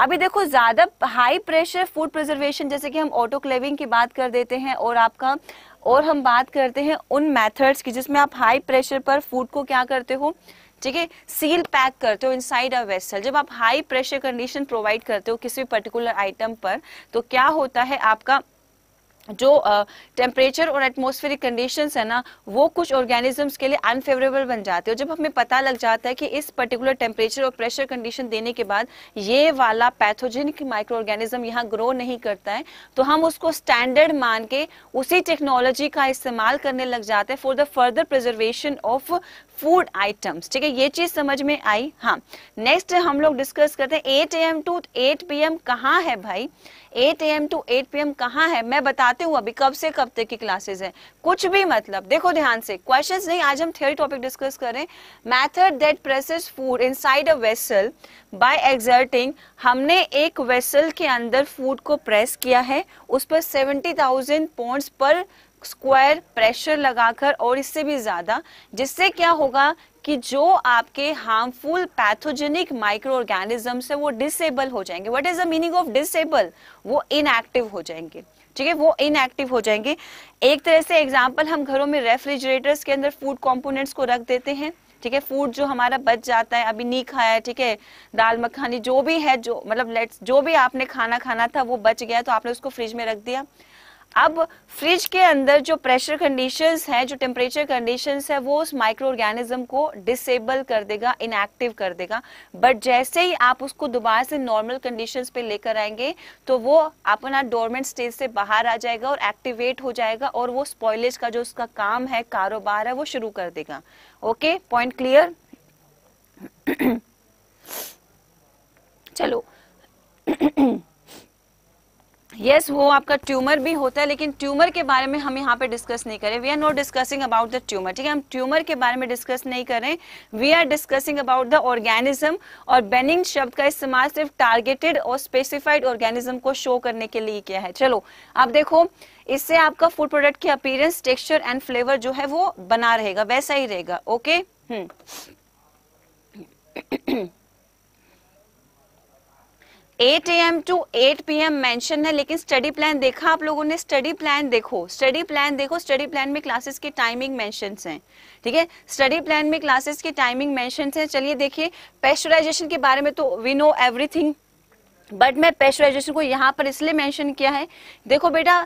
अभी देखो ज़्यादा हाई प्रेशर फूड प्रिजर्वेशन जैसे कि हम ऑटोक्लेविंग की बात कर देते हैं और आपका और हम बात करते हैं उन मेथड्स की जिसमें आप हाई प्रेशर पर फूड को क्या करते हो ठीक है सील पैक करते हो इनसाइड अ वेसल जब आप हाई प्रेशर कंडीशन प्रोवाइड करते हो किसी पर्टिकुलर आइटम पर तो क्या होता है आपका जो टेम्परेचर और एटमॉस्फेरिक कंडीशंस है ना वो कुछ ऑर्गेनिजम्स के लिए अनफेवरेबल बन जाते हैं जब हमें पता लग जाता है कि इस पर्टिकुलर टेम्परेचर और प्रेशर कंडीशन देने के बाद ये वाला पैथोजेनिक माइक्रो ऑर्गेनिज्म यहाँ ग्रो नहीं करता है तो हम उसको स्टैंडर्ड मान के उसी टेक्नोलॉजी का इस्तेमाल करने लग जाते हैं for the further preservation of food items ठीक है ये चीज समझ में आई हाँ नेक्स्ट हम लोग डिस्कस करते हैं eight AM to eight P M कहाँ है भाई eight AM to eight P M कहाँ है मैं बताती हूँ अभी कब से कब तक की क्लासेस है कुछ भी मतलब देखो ध्यान से क्वेश्चंस नहीं आज हम थ्योरी टॉपिक डिस्कस कर रहे हैं method that presses food inside a vessel by exerting हमने एक वेसल के अंदर फूड को प्रेस किया है उस पर 70,000 पॉइंट्स पर स्क्वायर प्रेशर लगाकर और इससे भी ज्यादा जिससे क्या होगा कि जो आपके हार्मफुल पैथोजेनिक माइक्रो ऑर्गेनिज्म है वो डिसेबल हो जाएंगे what is the meaning of disable वो इनएक्टिव हो जाएंगे ठीक है वो इनएक्टिव हो जाएंगे एक तरह से एग्जाम्पल हम घरों में रेफ्रिजरेटर्स के अंदर फूड कॉम्पोनेंट्स को रख देते हैं ठीक है फूड जो हमारा बच जाता है अभी नहीं खाया ठीक है दाल मखानी जो भी है जो मतलब लेट्स जो भी आपने खाना खाना था वो बच गया तो आपने उसको फ्रिज में रख दिया अब फ्रिज के अंदर जो प्रेशर कंडीशंस है जो टेम्परेचर कंडीशंस है वो उस माइक्रो ऑर्गेनिज्म को डिसेबल कर देगा इनएक्टिव कर देगा बट जैसे ही आप उसको दोबारा से नॉर्मल कंडीशंस पे लेकर आएंगे तो वो अपना डोरमेंट स्टेज से बाहर आ जाएगा और एक्टिवेट हो जाएगा और वो स्पॉयलेज का जो उसका काम है कारोबार है वो शुरू कर देगा ओके पॉइंट क्लियर चलो यस yes, वो आपका ट्यूमर भी होता है लेकिन ट्यूमर के बारे में हम यहाँ पे डिस्कस नहीं करें we are not discussing about the tumour ठीक है हम ट्यूमर के बारे में डिस्कस नहीं करें we are discussing about the organism और बेनिंग शब्द का इस्तेमाल सिर्फ टारगेटेड और स्पेसिफाइड ऑर्गेनिज्म को शो करने के लिए किया है चलो आप देखो इससे आपका फूड प्रोडक्ट की अपीयरेंस टेक्स्चर एंड फ्लेवर जो है वो बना रहेगा वैसा ही रहेगा okay hmm 8 AM to eight P M mention है लेकिन स्टडी प्लान देखा आप लोगों ने स्टडी प्लान देखो स्टडी प्लान देखो स्टडी प्लान में क्लासेस के टाइमिंग मैंशन हैं ठीक है स्टडी प्लान में क्लासेस के टाइमिंग मैंशन हैं चलिए देखिए पेस्टराइजेशन के बारे में तो वी नो एवरीथिंग बट मैं पेस्टराइजेशन को यहाँ पर इसलिए मैंशन किया है देखो बेटा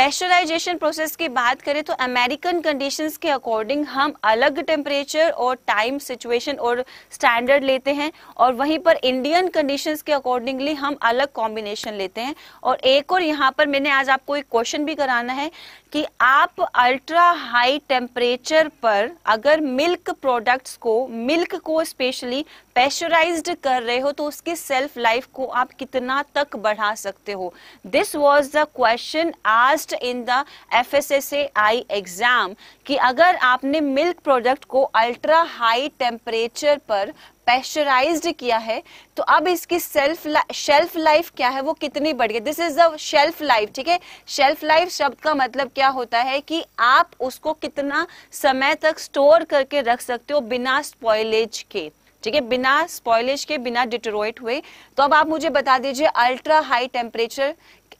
पेस्टराइजेशन प्रोसेस की बात करें तो अमेरिकन कंडीशंस के अकॉर्डिंग हम अलग टेम्परेचर और टाइम सिचुएशन और स्टैंडर्ड लेते हैं और वहीं पर इंडियन कंडीशंस के अकॉर्डिंगली हम अलग कॉम्बिनेशन लेते हैं और एक और यहाँ पर मैंने आज आपको एक क्वेश्चन भी कराना है कि आप अल्ट्रा हाई टेम्परेचर पर अगर मिल्क प्रोडक्ट्स को मिल्क को स्पेशली पेस्चराइज्ड कर रहे हो तो उसकी सेल्फ लाइफ को आप कितना तक बढ़ा सकते हो this was the question asked in the F S S I exam कि अगर आपने मिल्क प्रोडक्ट को अल्ट्रा हाई टेम्परेचर पर पेस्टराइज किया है तो अब इसकी सेल्फ शेल्फ लाइफ क्या है वो कितनी बढ़ गई this is the shelf life ठीक है शेल्फ लाइफ शब्द का मतलब क्या होता है कि आप उसको कितना समय तक स्टोर करके रख सकते हो बिना स्पॉयलेज के ठीक है बिना स्पॉयलेज के बिना डिटोरोइट हुए तो अब आप मुझे बता दीजिए अल्ट्रा हाई टेम्परेचर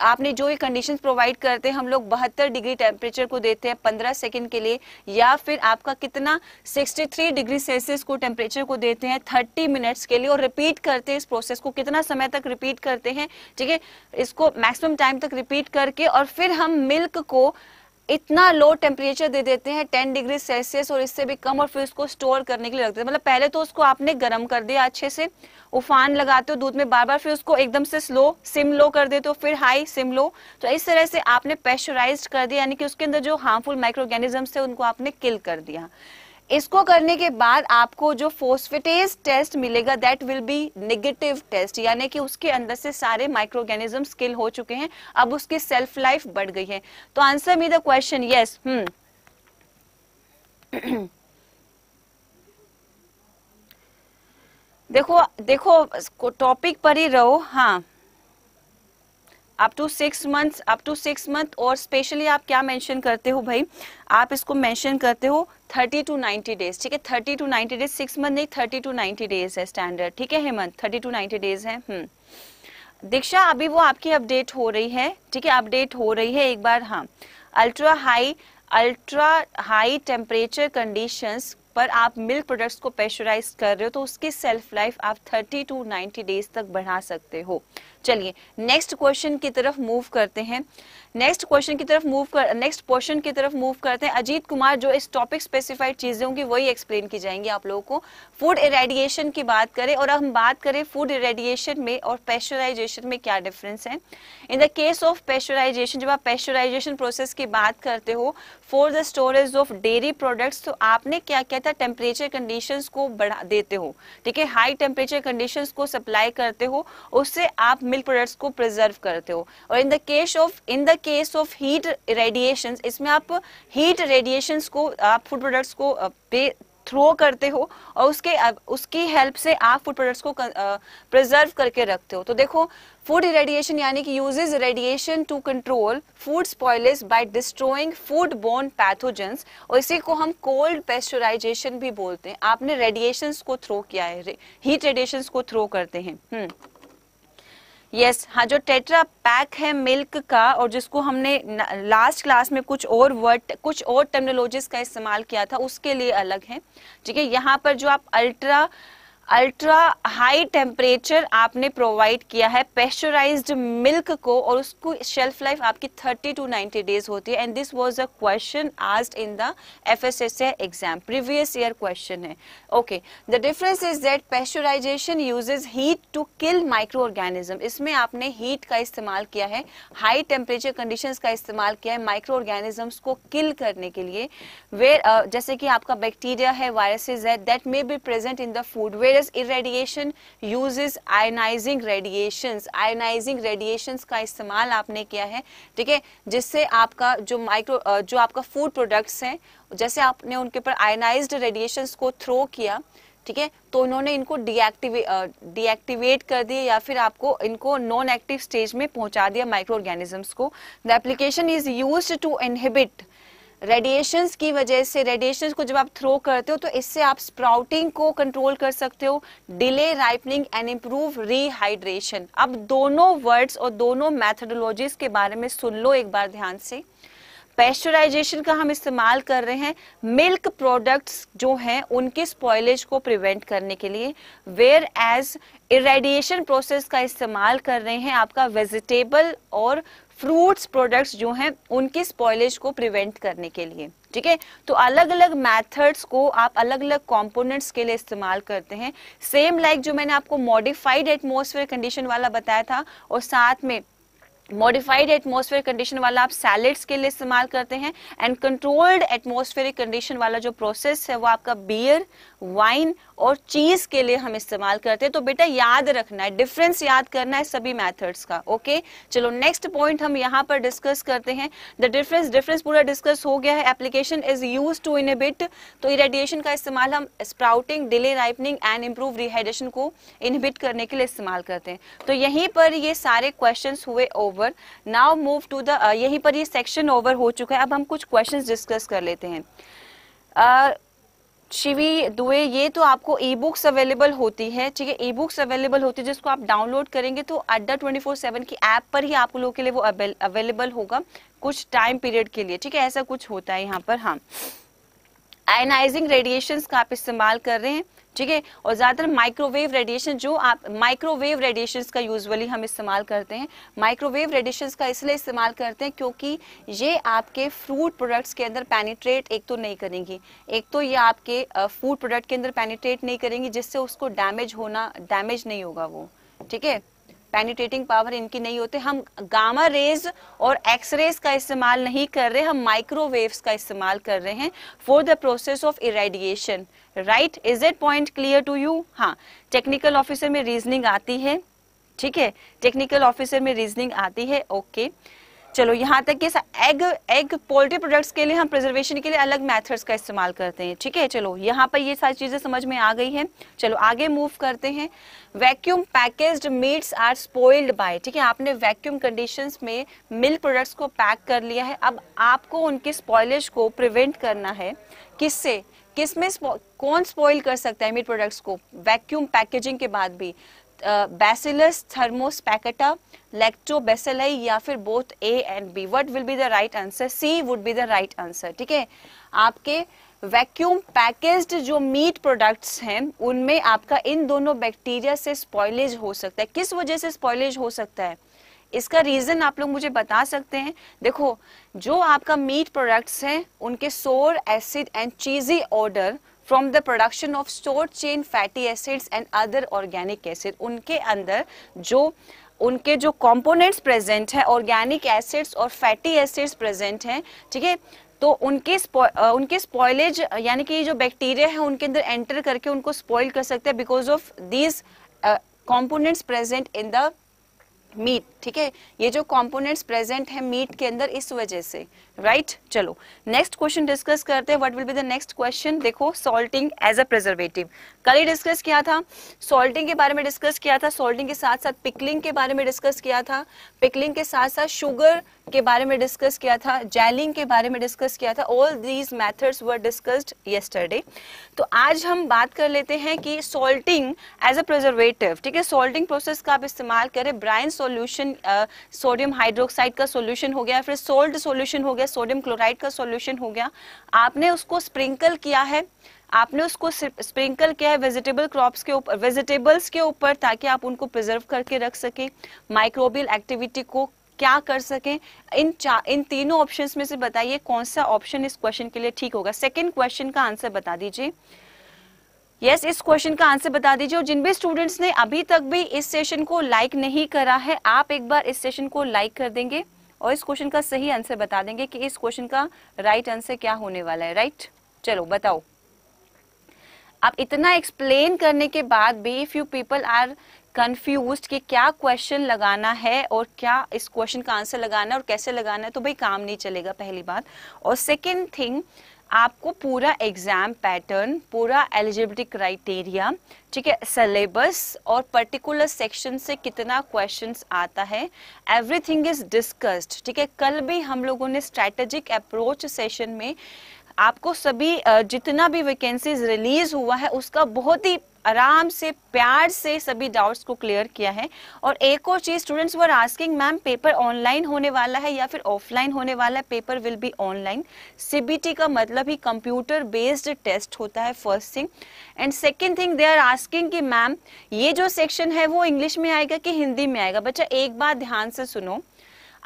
आपने जो ये कंडीशन प्रोवाइड करते हैं हम लोग बहत्तर डिग्री टेम्परेचर को देते हैं पंद्रह सेकंड के लिए या फिर आपका कितना सिक्सटी थ्री डिग्री सेल्सियस को टेम्परेचर को देते हैं थर्टी मिनट्स के लिए और रिपीट करते हैं इस प्रोसेस को कितना समय तक रिपीट करते हैं ठीक है इसको मैक्सिमम टाइम तक रिपीट करके और फिर हम मिल्क को इतना लो टेम्परेचर दे देते हैं टेन डिग्री सेल्सियस और इससे भी कम और फिर उसको स्टोर करने के लिए रखते हैं मतलब पहले तो उसको आपने गर्म कर दिया अच्छे से उफान लगाते हो दूध में बार बार फिर उसको एकदम से स्लो सिम लो कर देते हो फिर हाई सिम लो तो इस तरह से आपने पेस्चराइज कर दिया यानी कि उसके अंदर जो हार्मफुल माइक्रोगेनिजम्स थे उनको आपने किल कर दिया इसको करने के बाद आपको जो फोस्फेटेज टेस्ट मिलेगा that will be negative test यानी कि उसके अंदर से सारे माइक्रो ऑर्गेनिज्म किल हो चुके हैं अब उसकी सेल्फ लाइफ बढ़ गई है तो answer me the question yes hmm देखो देखो टॉपिक पर ही रहो हाँ up to six months up to six month और स्पेशली आप क्या मेंशन करते हो भाई आप इसको मेंशन करते हो थर्टी टू नाइन्टी डेज ठीक है thirty to ninety days six month नहीं थर्टी टू नाइन्टी डेज है स्टैंडर्ड ठीक है Hemant thirty to ninety days है हम्म। दीक्षा अभी वो आपकी अपडेट हो रही है ठीक है अपडेट हो रही है एक बार हाँ ultra high ultra high temperature conditions पर आप मिल्क प्रोडक्ट्स को पेस्चराइज कर रहे हो तो उसकी सेल्फ लाइफ आप 30 टू 90 डेज तक बढ़ा सकते हो चलिए नेक्स्ट क्वेश्चन की तरफ मूव करते हैं नेक्स्ट क्वेश्चन की तरफ मूव कर नेक्स्ट क्वेश्चन की तरफ मूव करते हैं अजीत कुमार जो इस टॉपिक स्पेसिफाइड चीजें होंगी वही एक्सप्लेन की जाएंगी आप लोगों को फूड इरेडिएशन की बात करें और हम बात करें फूड इरेडिएशन में और पेस्चराइजेशन में क्या डिफरेंस है in the case of pasteurization जब आप पेस्चराइजेशन प्रोसेस की बात करते हो for the storage of dairy products तो आपने क्या क्या था टेम्परेचर कंडीशन को बढ़ा देते हो ठीक है हाई टेम्परेचर कंडीशन को सप्लाई करते हो उससे आप मिल्क प्रोडक्ट्स को प्रिजर्व करते हो और in the case of in the case of heat radiation इसमें आप हीट रेडिएशन को आप फूड प्रोडक्ट्स को पे थ्रो करते हो और उसके उसकी हेल्प से आप फूड प्रोडक्ट्स को प्रिजर्व करके रखते हो तो देखो फूड रेडिएशन यानी कि uses radiation to control food spoilage by destroying food borne pathogens और इसी को हम कोल्ड पेस्चराइजेशन भी बोलते हैं आपने रेडिएशंस को थ्रो किया है हीट रेडिएशंस को थ्रो करते हैं हम्म। यस हाँ जो टेट्रा पैक है मिल्क का और जिसको हमने लास्ट क्लास में कुछ और वर्ड कुछ और टर्मिनोलॉजीज का इस्तेमाल किया था उसके लिए अलग है ठीक है यहाँ पर जो आप अल्ट्रा अल्ट्रा हाई टेम्परेचर आपने प्रोवाइड किया है पेस्चराइज्ड मिल्क को और उसको शेल्फ लाइफ आपकी 30 टू 90 डेज होती है and this was a question asked in the FSSA exam previous year question है okay the difference is that pasteurisation uses heat to kill micro organism इसमें आपने हीट का इस्तेमाल किया है हाई टेम्परेचर कंडीशन का इस्तेमाल किया है माइक्रो ऑर्गेनिजम्स को किल करने के लिए वेर uh, जैसे कि आपका बैक्टीरिया है वायरसेज है that may be present in the food where nucleus irradiation uses ionising radiations ionising radiations का इस्तेमाल आपने किया है ठीक है जिससे आपका जो माइक्रो जो आपका फूड प्रोडक्ट्स हैं जैसे आपने उनके ऊपर आयोनाइज्ड रेडिएशंस को थ्रो किया ठीक है तो इन्होंने इनको डीएक्टिवे डीएक्टिवेट कर दिया या फिर आपको इनको नॉन एक्टिव स्टेज में पहुंचा दिया माइक्रो ऑर्गेनिजम्स को the application is use to inhibit radiations की वजह से रेडिएशंस को जब आप थ्रो करते हो तो इससे आप स्प्राउटिंग को कंट्रोल कर सकते हो delay ripening and improve rehydration अब दोनों वर्ड्स और दोनों मैथडोलॉजीज के बारे में सुन लो एक बार ध्यान से पेस्चराइजेशन का हम इस्तेमाल कर रहे हैं मिल्क प्रोडक्ट्स जो हैं उनके स्पॉयलेज को प्रिवेंट करने के लिए वेयर एज इरेडिएशन प्रोसेस का इस्तेमाल कर रहे हैं आपका वेजिटेबल और फ्रूट्स प्रोडक्ट्स जो हैं उनकी स्पॉयलेज को प्रिवेंट करने के लिए ठीक है तो अलग अलग मेथड्स को आप अलग अलग कंपोनेंट्स के लिए इस्तेमाल करते हैं सेम लाइक like जो मैंने आपको मॉडिफाइड एटमोसफेयर कंडीशन वाला बताया था और साथ में मॉडिफाइड एटमोसफेयर कंडीशन वाला आप सैलेड्स के लिए इस्तेमाल करते हैं एंड कंट्रोल्ड एटमोसफेयर कंडीशन वाला जो प्रोसेस है वो आपका बियर वाइन और चीज के लिए हम इस्तेमाल करते हैं तो बेटा याद रखना है डिफरेंस याद करना है सभी मेथड्स का ओके चलो नेक्स्ट पॉइंट हम यहाँ पर डिस्कस करते हैं द डिफरेंस डिफरेंस पूरा डिस्कस हो गया है application is use to in inhibit तो इरेडिएशन का इस्तेमाल हम sprouting delay ripening and improve rehydration को इनहिबिट करने के लिए इस्तेमाल करते हैं तो यहीं पर ये सारे क्वेश्चन हुए over now move to the यहीं पर ये सेक्शन ओवर हो चुका है अब हम कुछ क्वेश्चन डिस्कस कर लेते हैं uh, शिवी दुए ये तो आपको ई बुक्स अवेलेबल होती है ठीक है ई बुक्स अवेलेबल होती है जिसको आप डाउनलोड करेंगे तो अड्डा ट्वेंटी फोर सेवन की ऐप पर ही आप लोगों के लिए वो अवेलेबल होगा कुछ टाइम पीरियड के लिए ठीक है ऐसा कुछ होता है यहाँ पर हाँ आयनाइजिंग रेडिएशन का आप इस्तेमाल कर रहे हैं ठीक है और ज़्यादातर माइक्रोवेव रेडिएशन जो आप माइक्रोवेव रेडिएशन का यूजुअली हम इस्तेमाल करते हैं माइक्रोवेव रेडिएशन का इसलिए इस्तेमाल करते हैं क्योंकि ये आपके फ्रूट प्रोडक्ट्स के अंदर पेनिट्रेट एक तो नहीं करेंगी एक तो ये आपके फूड प्रोडक्ट के अंदर पेनिट्रेट नहीं करेंगी जिससे उसको डैमेज होना डैमेज नहीं होगा वो ठीक है पेनिटेटिंग पावर इनकी नहीं होती हम गामा रेज और एक्स रेज का इस्तेमाल नहीं कर रहे हम माइक्रोवेव्स का इस्तेमाल कर रहे हैं for the process of irradiation right is it point clear to you हाँ टेक्निकल ऑफिसर में रीजनिंग आती है ठीक है टेक्निकल ऑफिसर में रीजनिंग आती है ओके okay. चलो यहाँ तक कि एग एग पोल्ट्री प्रोडक्ट्स के लिए हम प्रिजर्वेशन के लिए अलग मेथड्स का इस्तेमाल करते हैं ठीक है चलो यहाँ पर ये सारी चीज़ें समझ में आ गई हैं चलो आगे मूव करते हैं vacuum packaged meats are spoiled by ठीक है आपने वैक्यूम कंडीशंस में मिल्क प्रोडक्ट्स को पैक कर लिया है अब आपको उनके स्पॉयलेज को प्रिवेंट करना है किससे किसमें कौन स्पॉइल कर सकता है मीट प्रोडक्ट्स को वैक्यूम पैकेजिंग के बाद भी बैसिलस थर्मोस्पैकेटा लैक्टोबेसिलाई या फिर both A and B what will be the right answer C would be the right answer ठीक है आपके वैक्यूम पैकेज्ड जो मीट प्रोडक्ट्स हैं उनमें आपका इन दोनों बैक्टीरिया से स्पॉइलेज हो सकता है किस वजह से स्पॉइलेज हो सकता है इसका रीजन आप लोग मुझे बता सकते हैं देखो जो आपका मीट प्रोडक्ट्स हैं उनके sour acid and cheesy odour from the production of स्टोर chain fatty acids and other organic acid उनके अंदर जो उनके जो कंपोनेंट्स प्रेजेंट है ऑर्गेनिक एसिड्स और फैटी एसिड्स प्रेजेंट हैं ठीक है ठीके? तो उनके स्पौ, उनके स्पॉयलेज यानी कि जो बैक्टीरिया है उनके अंदर एंटर करके उनको स्पॉइल कर सकते हैं because of these components present in the meat ठीक है ये जो कंपोनेंट्स प्रेजेंट है मीट के अंदर इस वजह से राइट right? चलो नेक्स्ट क्वेश्चन डिस्कस करते हैं what will be the next question देखो सॉल्टिंग एज अ प्रिजर्वेटिव कल ही डिस्कस किया था सॉल्टिंग के बारे में डिस्कस किया था सॉल्टिंग के साथ साथ पिकलिंग के बारे में डिस्कस किया था पिकलिंग के साथ साथ शुगर के बारे में डिस्कस किया था जेलिंग के बारे में डिस्कस किया था all these methods were discussed yesterday तो आज हम बात कर लेते हैं कि सॉल्टिंग एज अ प्रिजर्वेटिव ठीक है सॉल्टिंग प्रोसेस का आप इस्तेमाल करें brine solution sodium sodium hydroxide का सोल्यूशन हो गया फिर सोल्ट सोल्यूशन हो गया सोडियम क्लोराइड का सोल्यूशन हो गया आपने उसको स्प्रिंकल किया है आपने उसको स्प्रिंकल किया है वेजिटेबल क्रॉप्स के ऊपर वेजिटेबल्स के ऊपर ताकि आप उनको प्रिजर्व करके रख सकें माइक्रोबियल एक्टिविटी को क्या कर सकें इन इन तीनों ऑप्शंस में से बताइए कौन सा ऑप्शन इस क्वेश्चन के लिए ठीक होगा सेकंड क्वेश्चन का आंसर बता दीजिए यस yes, इस क्वेश्चन का आंसर बता दीजिए और जिन भी स्टूडेंट्स ने अभी तक भी इस सेशन को लाइक नहीं करा है आप एक बार इस सेशन को लाइक कर देंगे और इस क्वेश्चन का सही आंसर बता देंगे कि इस क्वेश्चन का राइट आंसर क्या होने वाला है राइट चलो बताओ अब इतना एक्सप्लेन करने के बाद भी if you people are confuse कि क्या क्वेश्चन लगाना है और क्या इस क्वेश्चन का आंसर लगाना है और कैसे लगाना है तो भाई काम नहीं चलेगा पहली बात और सेकेंड थिंग आपको पूरा एग्ज़ाम पैटर्न पूरा एलिजिबिलिटी क्राइटेरिया ठीक है सिलेबस और पर्टिकुलर सेक्शन से कितना क्वेश्चंस आता है एवरीथिंग इज़ डिस्कस्ड ठीक है कल भी हम लोगों ने स्ट्रैटेजिक अप्रोच सेशन में आपको सभी जितना भी वैकेंसीज रिलीज हुआ है उसका बहुत ही आराम से प्यार से सभी डाउट्स को क्लियर किया है और एक और चीज students were asking ma'am paper online होने वाला है या फिर ऑफलाइन होने वाला है paper will be online CBT का मतलब ही कंप्यूटर बेस्ड टेस्ट होता है first thing and second thing they are asking कि मैम ये जो सेक्शन है वो इंग्लिश में आएगा कि हिंदी में आएगा बच्चा एक बार ध्यान से सुनो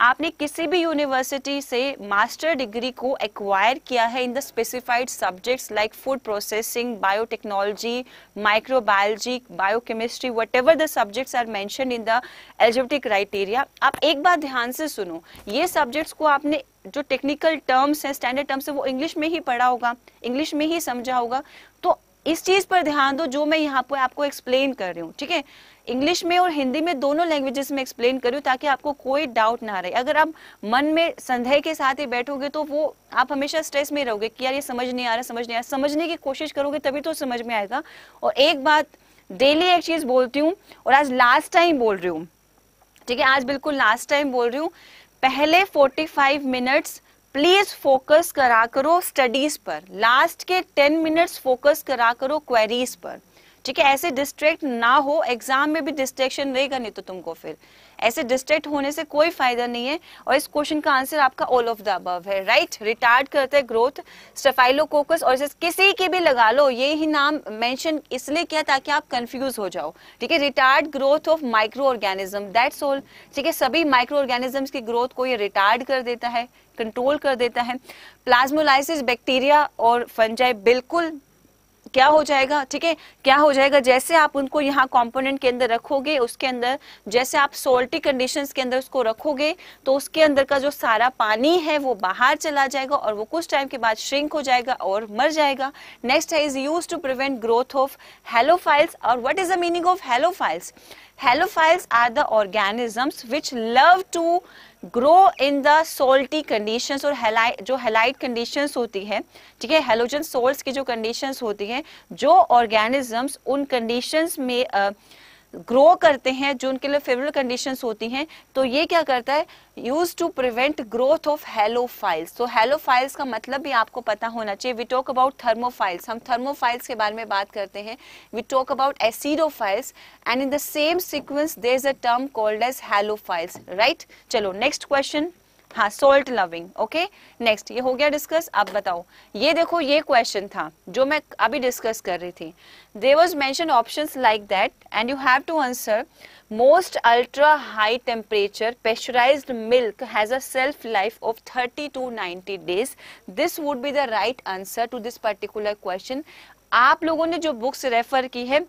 आपने किसी भी यूनिवर्सिटी से मास्टर डिग्री को एक्वायर किया है in the specified subjects like food processing biotechnology microbiology biochemistry whatever the subjects are mention in the eligibility criteria आप एक बार ध्यान से सुनो ये सब्जेक्ट्स को आपने जो टेक्निकल टर्म्स हैं स्टैंडर्ड टर्म्स है वो इंग्लिश में ही पढ़ा होगा इंग्लिश में ही समझा होगा तो इस चीज पर ध्यान दो जो मैं यहाँ पर आपको एक्सप्लेन कर रही हूँ ठीक है इंग्लिश में और हिंदी में दोनों लैंग्वेजेस में एक्सप्लेन करियो ताकि आपको कोई डाउट ना रहे अगर आप मन में संदेह के साथ ही बैठोगे तो वो आप हमेशा स्ट्रेस में रहोगे कि यार ये समझ नहीं आ रहा समझ नहीं आ रहा समझने की कोशिश करोगे तभी तो समझ में आएगा और एक बात डेली एक चीज बोलती हूँ और आज लास्ट टाइम बोल रही हूँ ठीक है आज बिल्कुल लास्ट टाइम बोल रही हूँ पहले 45 मिनट्स प्लीज फोकस करा करो स्टडीज पर लास्ट के 10 मिनट्स फोकस करा करो क्वेरीज पर ठीक है ऐसे डिस्ट्रैक्ट ना हो एग्जाम में भी डिस्ट्रेक्शन रहेगा नहीं तो तुमको फिर ऐसे डिस्ट्रैक्ट होने से कोई फायदा नहीं है और इस क्वेश्चन का आंसर आपका ऑल ऑफ द अबव है राइट रिटार्ड करते हैं ग्रोथ स्टेफाइलोकोकस और इसे किसी के भी लगा लो ये ही नाम मेंशन इसलिए किया ताकि आप कंफ्यूज हो जाओ ठीक है retard growth of micro organism that's all ठीक है सभी माइक्रो ऑर्गेनिजम्स की ग्रोथ को ये रिटार्ड कर देता है कंट्रोल कर देता है प्लाज्मोलाइसिस बैक्टीरिया और फंजाई बिल्कुल क्या हो जाएगा ठीक है क्या हो जाएगा जैसे आप उनको यहाँ कंपोनेंट के अंदर रखोगे उसके अंदर जैसे आप सोल्टी कंडीशंस के अंदर उसको रखोगे तो उसके अंदर का जो सारा पानी है वो बाहर चला जाएगा और वो कुछ टाइम के बाद श्रिंक हो जाएगा और मर जाएगा नेक्स्ट है is use to prevent growth of halophiles और what is the meaning of halophiles Halophiles are the organisms which love to grow in the salty condition और जो हेलाइट कंडीशन होती है ठीक है हेलोजन सोल्स की जो कंडीशन होती हैं जो ऑर्गेनिजम्स उन कंडीशन में uh, ग्रो करते हैं जो उनके लिए फेवरेबल कंडीशंस होती हैं तो ये क्या करता है use to prevent growth of philes तो फाइल्स का मतलब भी आपको पता होना चाहिए वी टॉक अबाउट थर्मोफाइल्स हम थर्मोफाइल्स के बारे में बात करते हैं we talk about acidophiles and in the same sequence there is a term called as halophiles right चलो नेक्स्ट क्वेश्चन हाँ सोल्ट लविंग ओके नेक्स्ट ये हो गया डिस्कस अब बताओ ये देखो ये क्वेश्चन था जो मैं अभी डिस्कस कर रही थी they was mention option like that and you have to answer most ultra high temperature pasteurise milk has a shelf life of thirty to ninety days this would be the right answer to this particular question आप लोगों ने जो books refer की है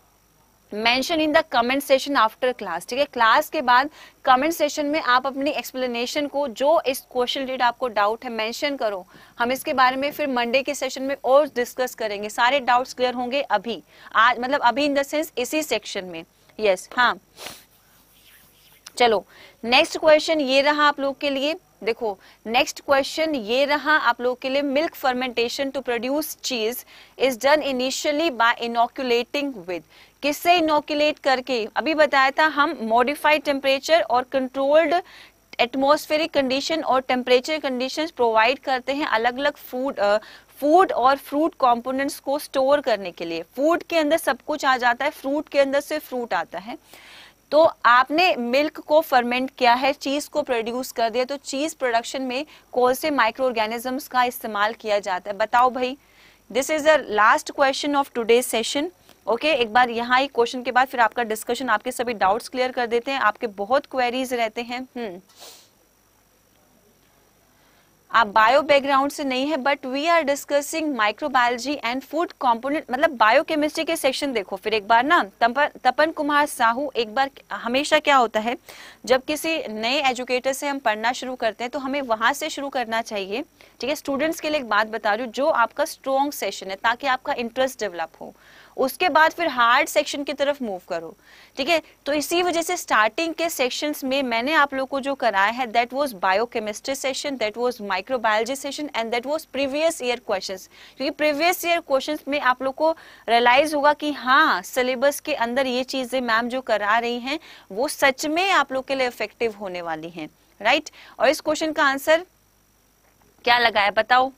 mention in the comment session after class ठीक है class के बाद कमेंट सेशन में आप अपनी एक्सप्लेनेशन को जो इस क्वेश्चन रिलेटेड आपको डाउट है मेंशन करो हम इसके बारे में फिर मंडे के सेशन में और डिस्कस करेंगे सारे डाउट्स क्लियर होंगे अभी आज मतलब अभी इन द सेंस इसी सेक्शन में यस yes, हाँ चलो नेक्स्ट क्वेश्चन ये रहा आप लोग के लिए देखो नेक्स्ट क्वेश्चन ये रहा आप लोग के लिए milk fermentation to produce cheese is done initially by inoculating with किससे इनोकुलेट करके अभी बताया था हम मॉडिफाइड टेम्परेचर और कंट्रोल्ड एटमोस्फेरिक कंडीशन और टेम्परेचर कंडीशंस प्रोवाइड करते हैं अलग अलग फूड फूड और फ्रूट कंपोनेंट्स को स्टोर करने के लिए फूड के अंदर सब कुछ आ जाता है फ्रूट के अंदर से फ्रूट आता है तो आपने मिल्क को फर्मेंट किया है चीज़ को प्रोड्यूस कर दिया तो चीज़ प्रोडक्शन में कौन से माइक्रो ऑर्गेनिजम्स का इस्तेमाल किया जाता है बताओ भाई this is the last question of today session okay okay, एक बार यहाँ ही क्वेश्चन के बाद फिर आपका डिस्कशन आपके सभी डाउट्स क्लियर कर देते हैं आपके बहुत क्वेरीज रहते हैं हम्म आप बायो बैकग्राउंड से नहीं है but we are discussing microbiology and food component मतलब बायोकेमिस्ट्री के सेक्शन देखो फिर एक बार ना तपन कुमार साहू एक बार हमेशा क्या होता है जब किसी नए एजुकेटर से हम पढ़ना शुरू करते हैं तो हमें वहां से शुरू करना चाहिए ठीक है स्टूडेंट्स के लिए एक बात बता रही हूँ जो आपका स्ट्रॉन्ग सेशन है ताकि आपका इंटरेस्ट डेवलप हो उसके बाद फिर हार्ड सेक्शन की तरफ मूव करो ठीक है तो इसी वजह से स्टार्टिंग के सेक्शंस में मैंने आप लोग को जो कराया है that was biochemistry session that was microbiology session and that was previous year questions क्योंकि प्रीवियस ईयर क्वेश्चंस में आप लोग को रियलाइज होगा कि हाँ सिलेबस के अंदर ये चीजें मैम जो करा रही हैं वो सच में आप लोग के लिए इफेक्टिव होने वाली हैं राइट right? और इस क्वेश्चन का आंसर क्या लगाया बताओ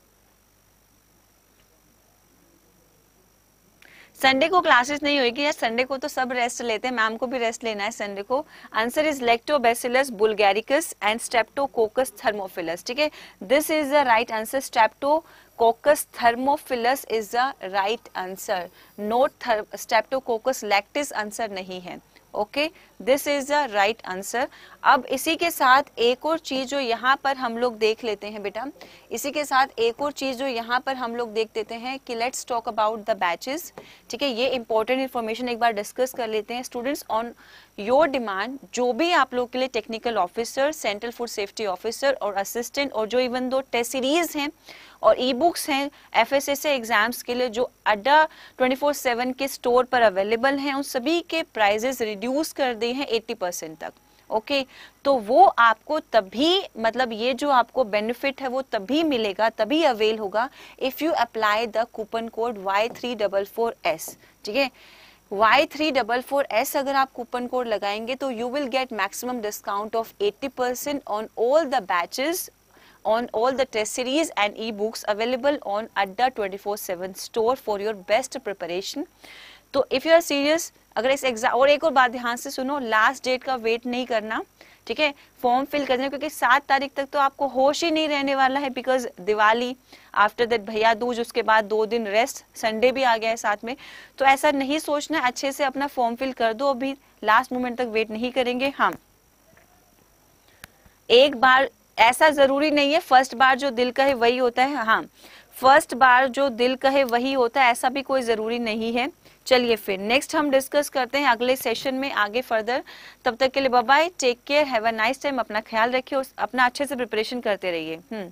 संडे को क्लासेस नहीं होगी या संडे को तो सब रेस्ट लेते हैं मैम को भी रेस्ट लेना है संडे को answer is lactobacillus bulgaricus and streptococcus thermophilus ठीक है this is the right answer streptococcus thermophilus is the right answer not streptococcus lactis answer नहीं है okay okay? This is the right answer अब इसी के साथ एक और चीज जो यहाँ पर हम लोग देख लेते हैं बेटा इसी के साथ एक और चीज जो यहाँ पर हम लोग देख लेते हैं कि let's talk about the batches ठीक है ये इंपॉर्टेंट इन्फॉर्मेशन एक बार डिस्कस कर लेते हैं स्टूडेंट्स ऑन योर डिमांड जो भी आप लोग के लिए technical officer central food safety officer और असिस्टेंट और जो इवन दो टेस्ट सीरीज हैं और ई बुक्स हैं एफ एस एस एग्जाम्स के लिए जो अड्डा ट्वेंटी फोर सेवन के स्टोर पर अवेलेबल हैं उन सभी के प्राइजेस रिड्यूस कर दे सकते हैं एट्टी परसेंट तक ओके तो वो आपको तभी मतलब ये जो आपको बेनिफिट है वो तभी मिलेगा तभी अवेल होगा if you apply the coupon code Y three double four S ठीक है Y three double four S अगर आप कूपन कोड लगाएंगे तो you will get maximum discount of eighty percent on all the batches on all the test series and e books available on Adda twenty four seven store for your best preparation तो if you are serious अगर इस exam और एक और बात ध्यान से सुनो लास्ट डेट का वेट नहीं करना ठीक है फॉर्म फिल कर देना क्योंकि सात तारीख तक तो आपको होश ही नहीं रहने वाला है बिकॉज दिवाली आफ्टर दैट भैया दूज उसके बाद दो दिन रेस्ट संडे भी आ गया है साथ में तो ऐसा नहीं सोचना अच्छे से अपना फॉर्म फिल कर दो अभी लास्ट मोमेंट तक वेट नहीं करेंगे हम हाँ। एक बार ऐसा जरूरी नहीं है फर्स्ट बार जो दिल कहे वही होता है हाँ फर्स्ट बार जो दिल कहे वही होता है ऐसा भी कोई जरूरी नहीं है चलिए फिर नेक्स्ट हम डिस्कस करते हैं अगले सेशन में आगे फर्दर तब तक के लिए bye take care have a nice time अपना ख्याल रखिए अपना अच्छे से प्रिपरेशन करते रहिए हम्म।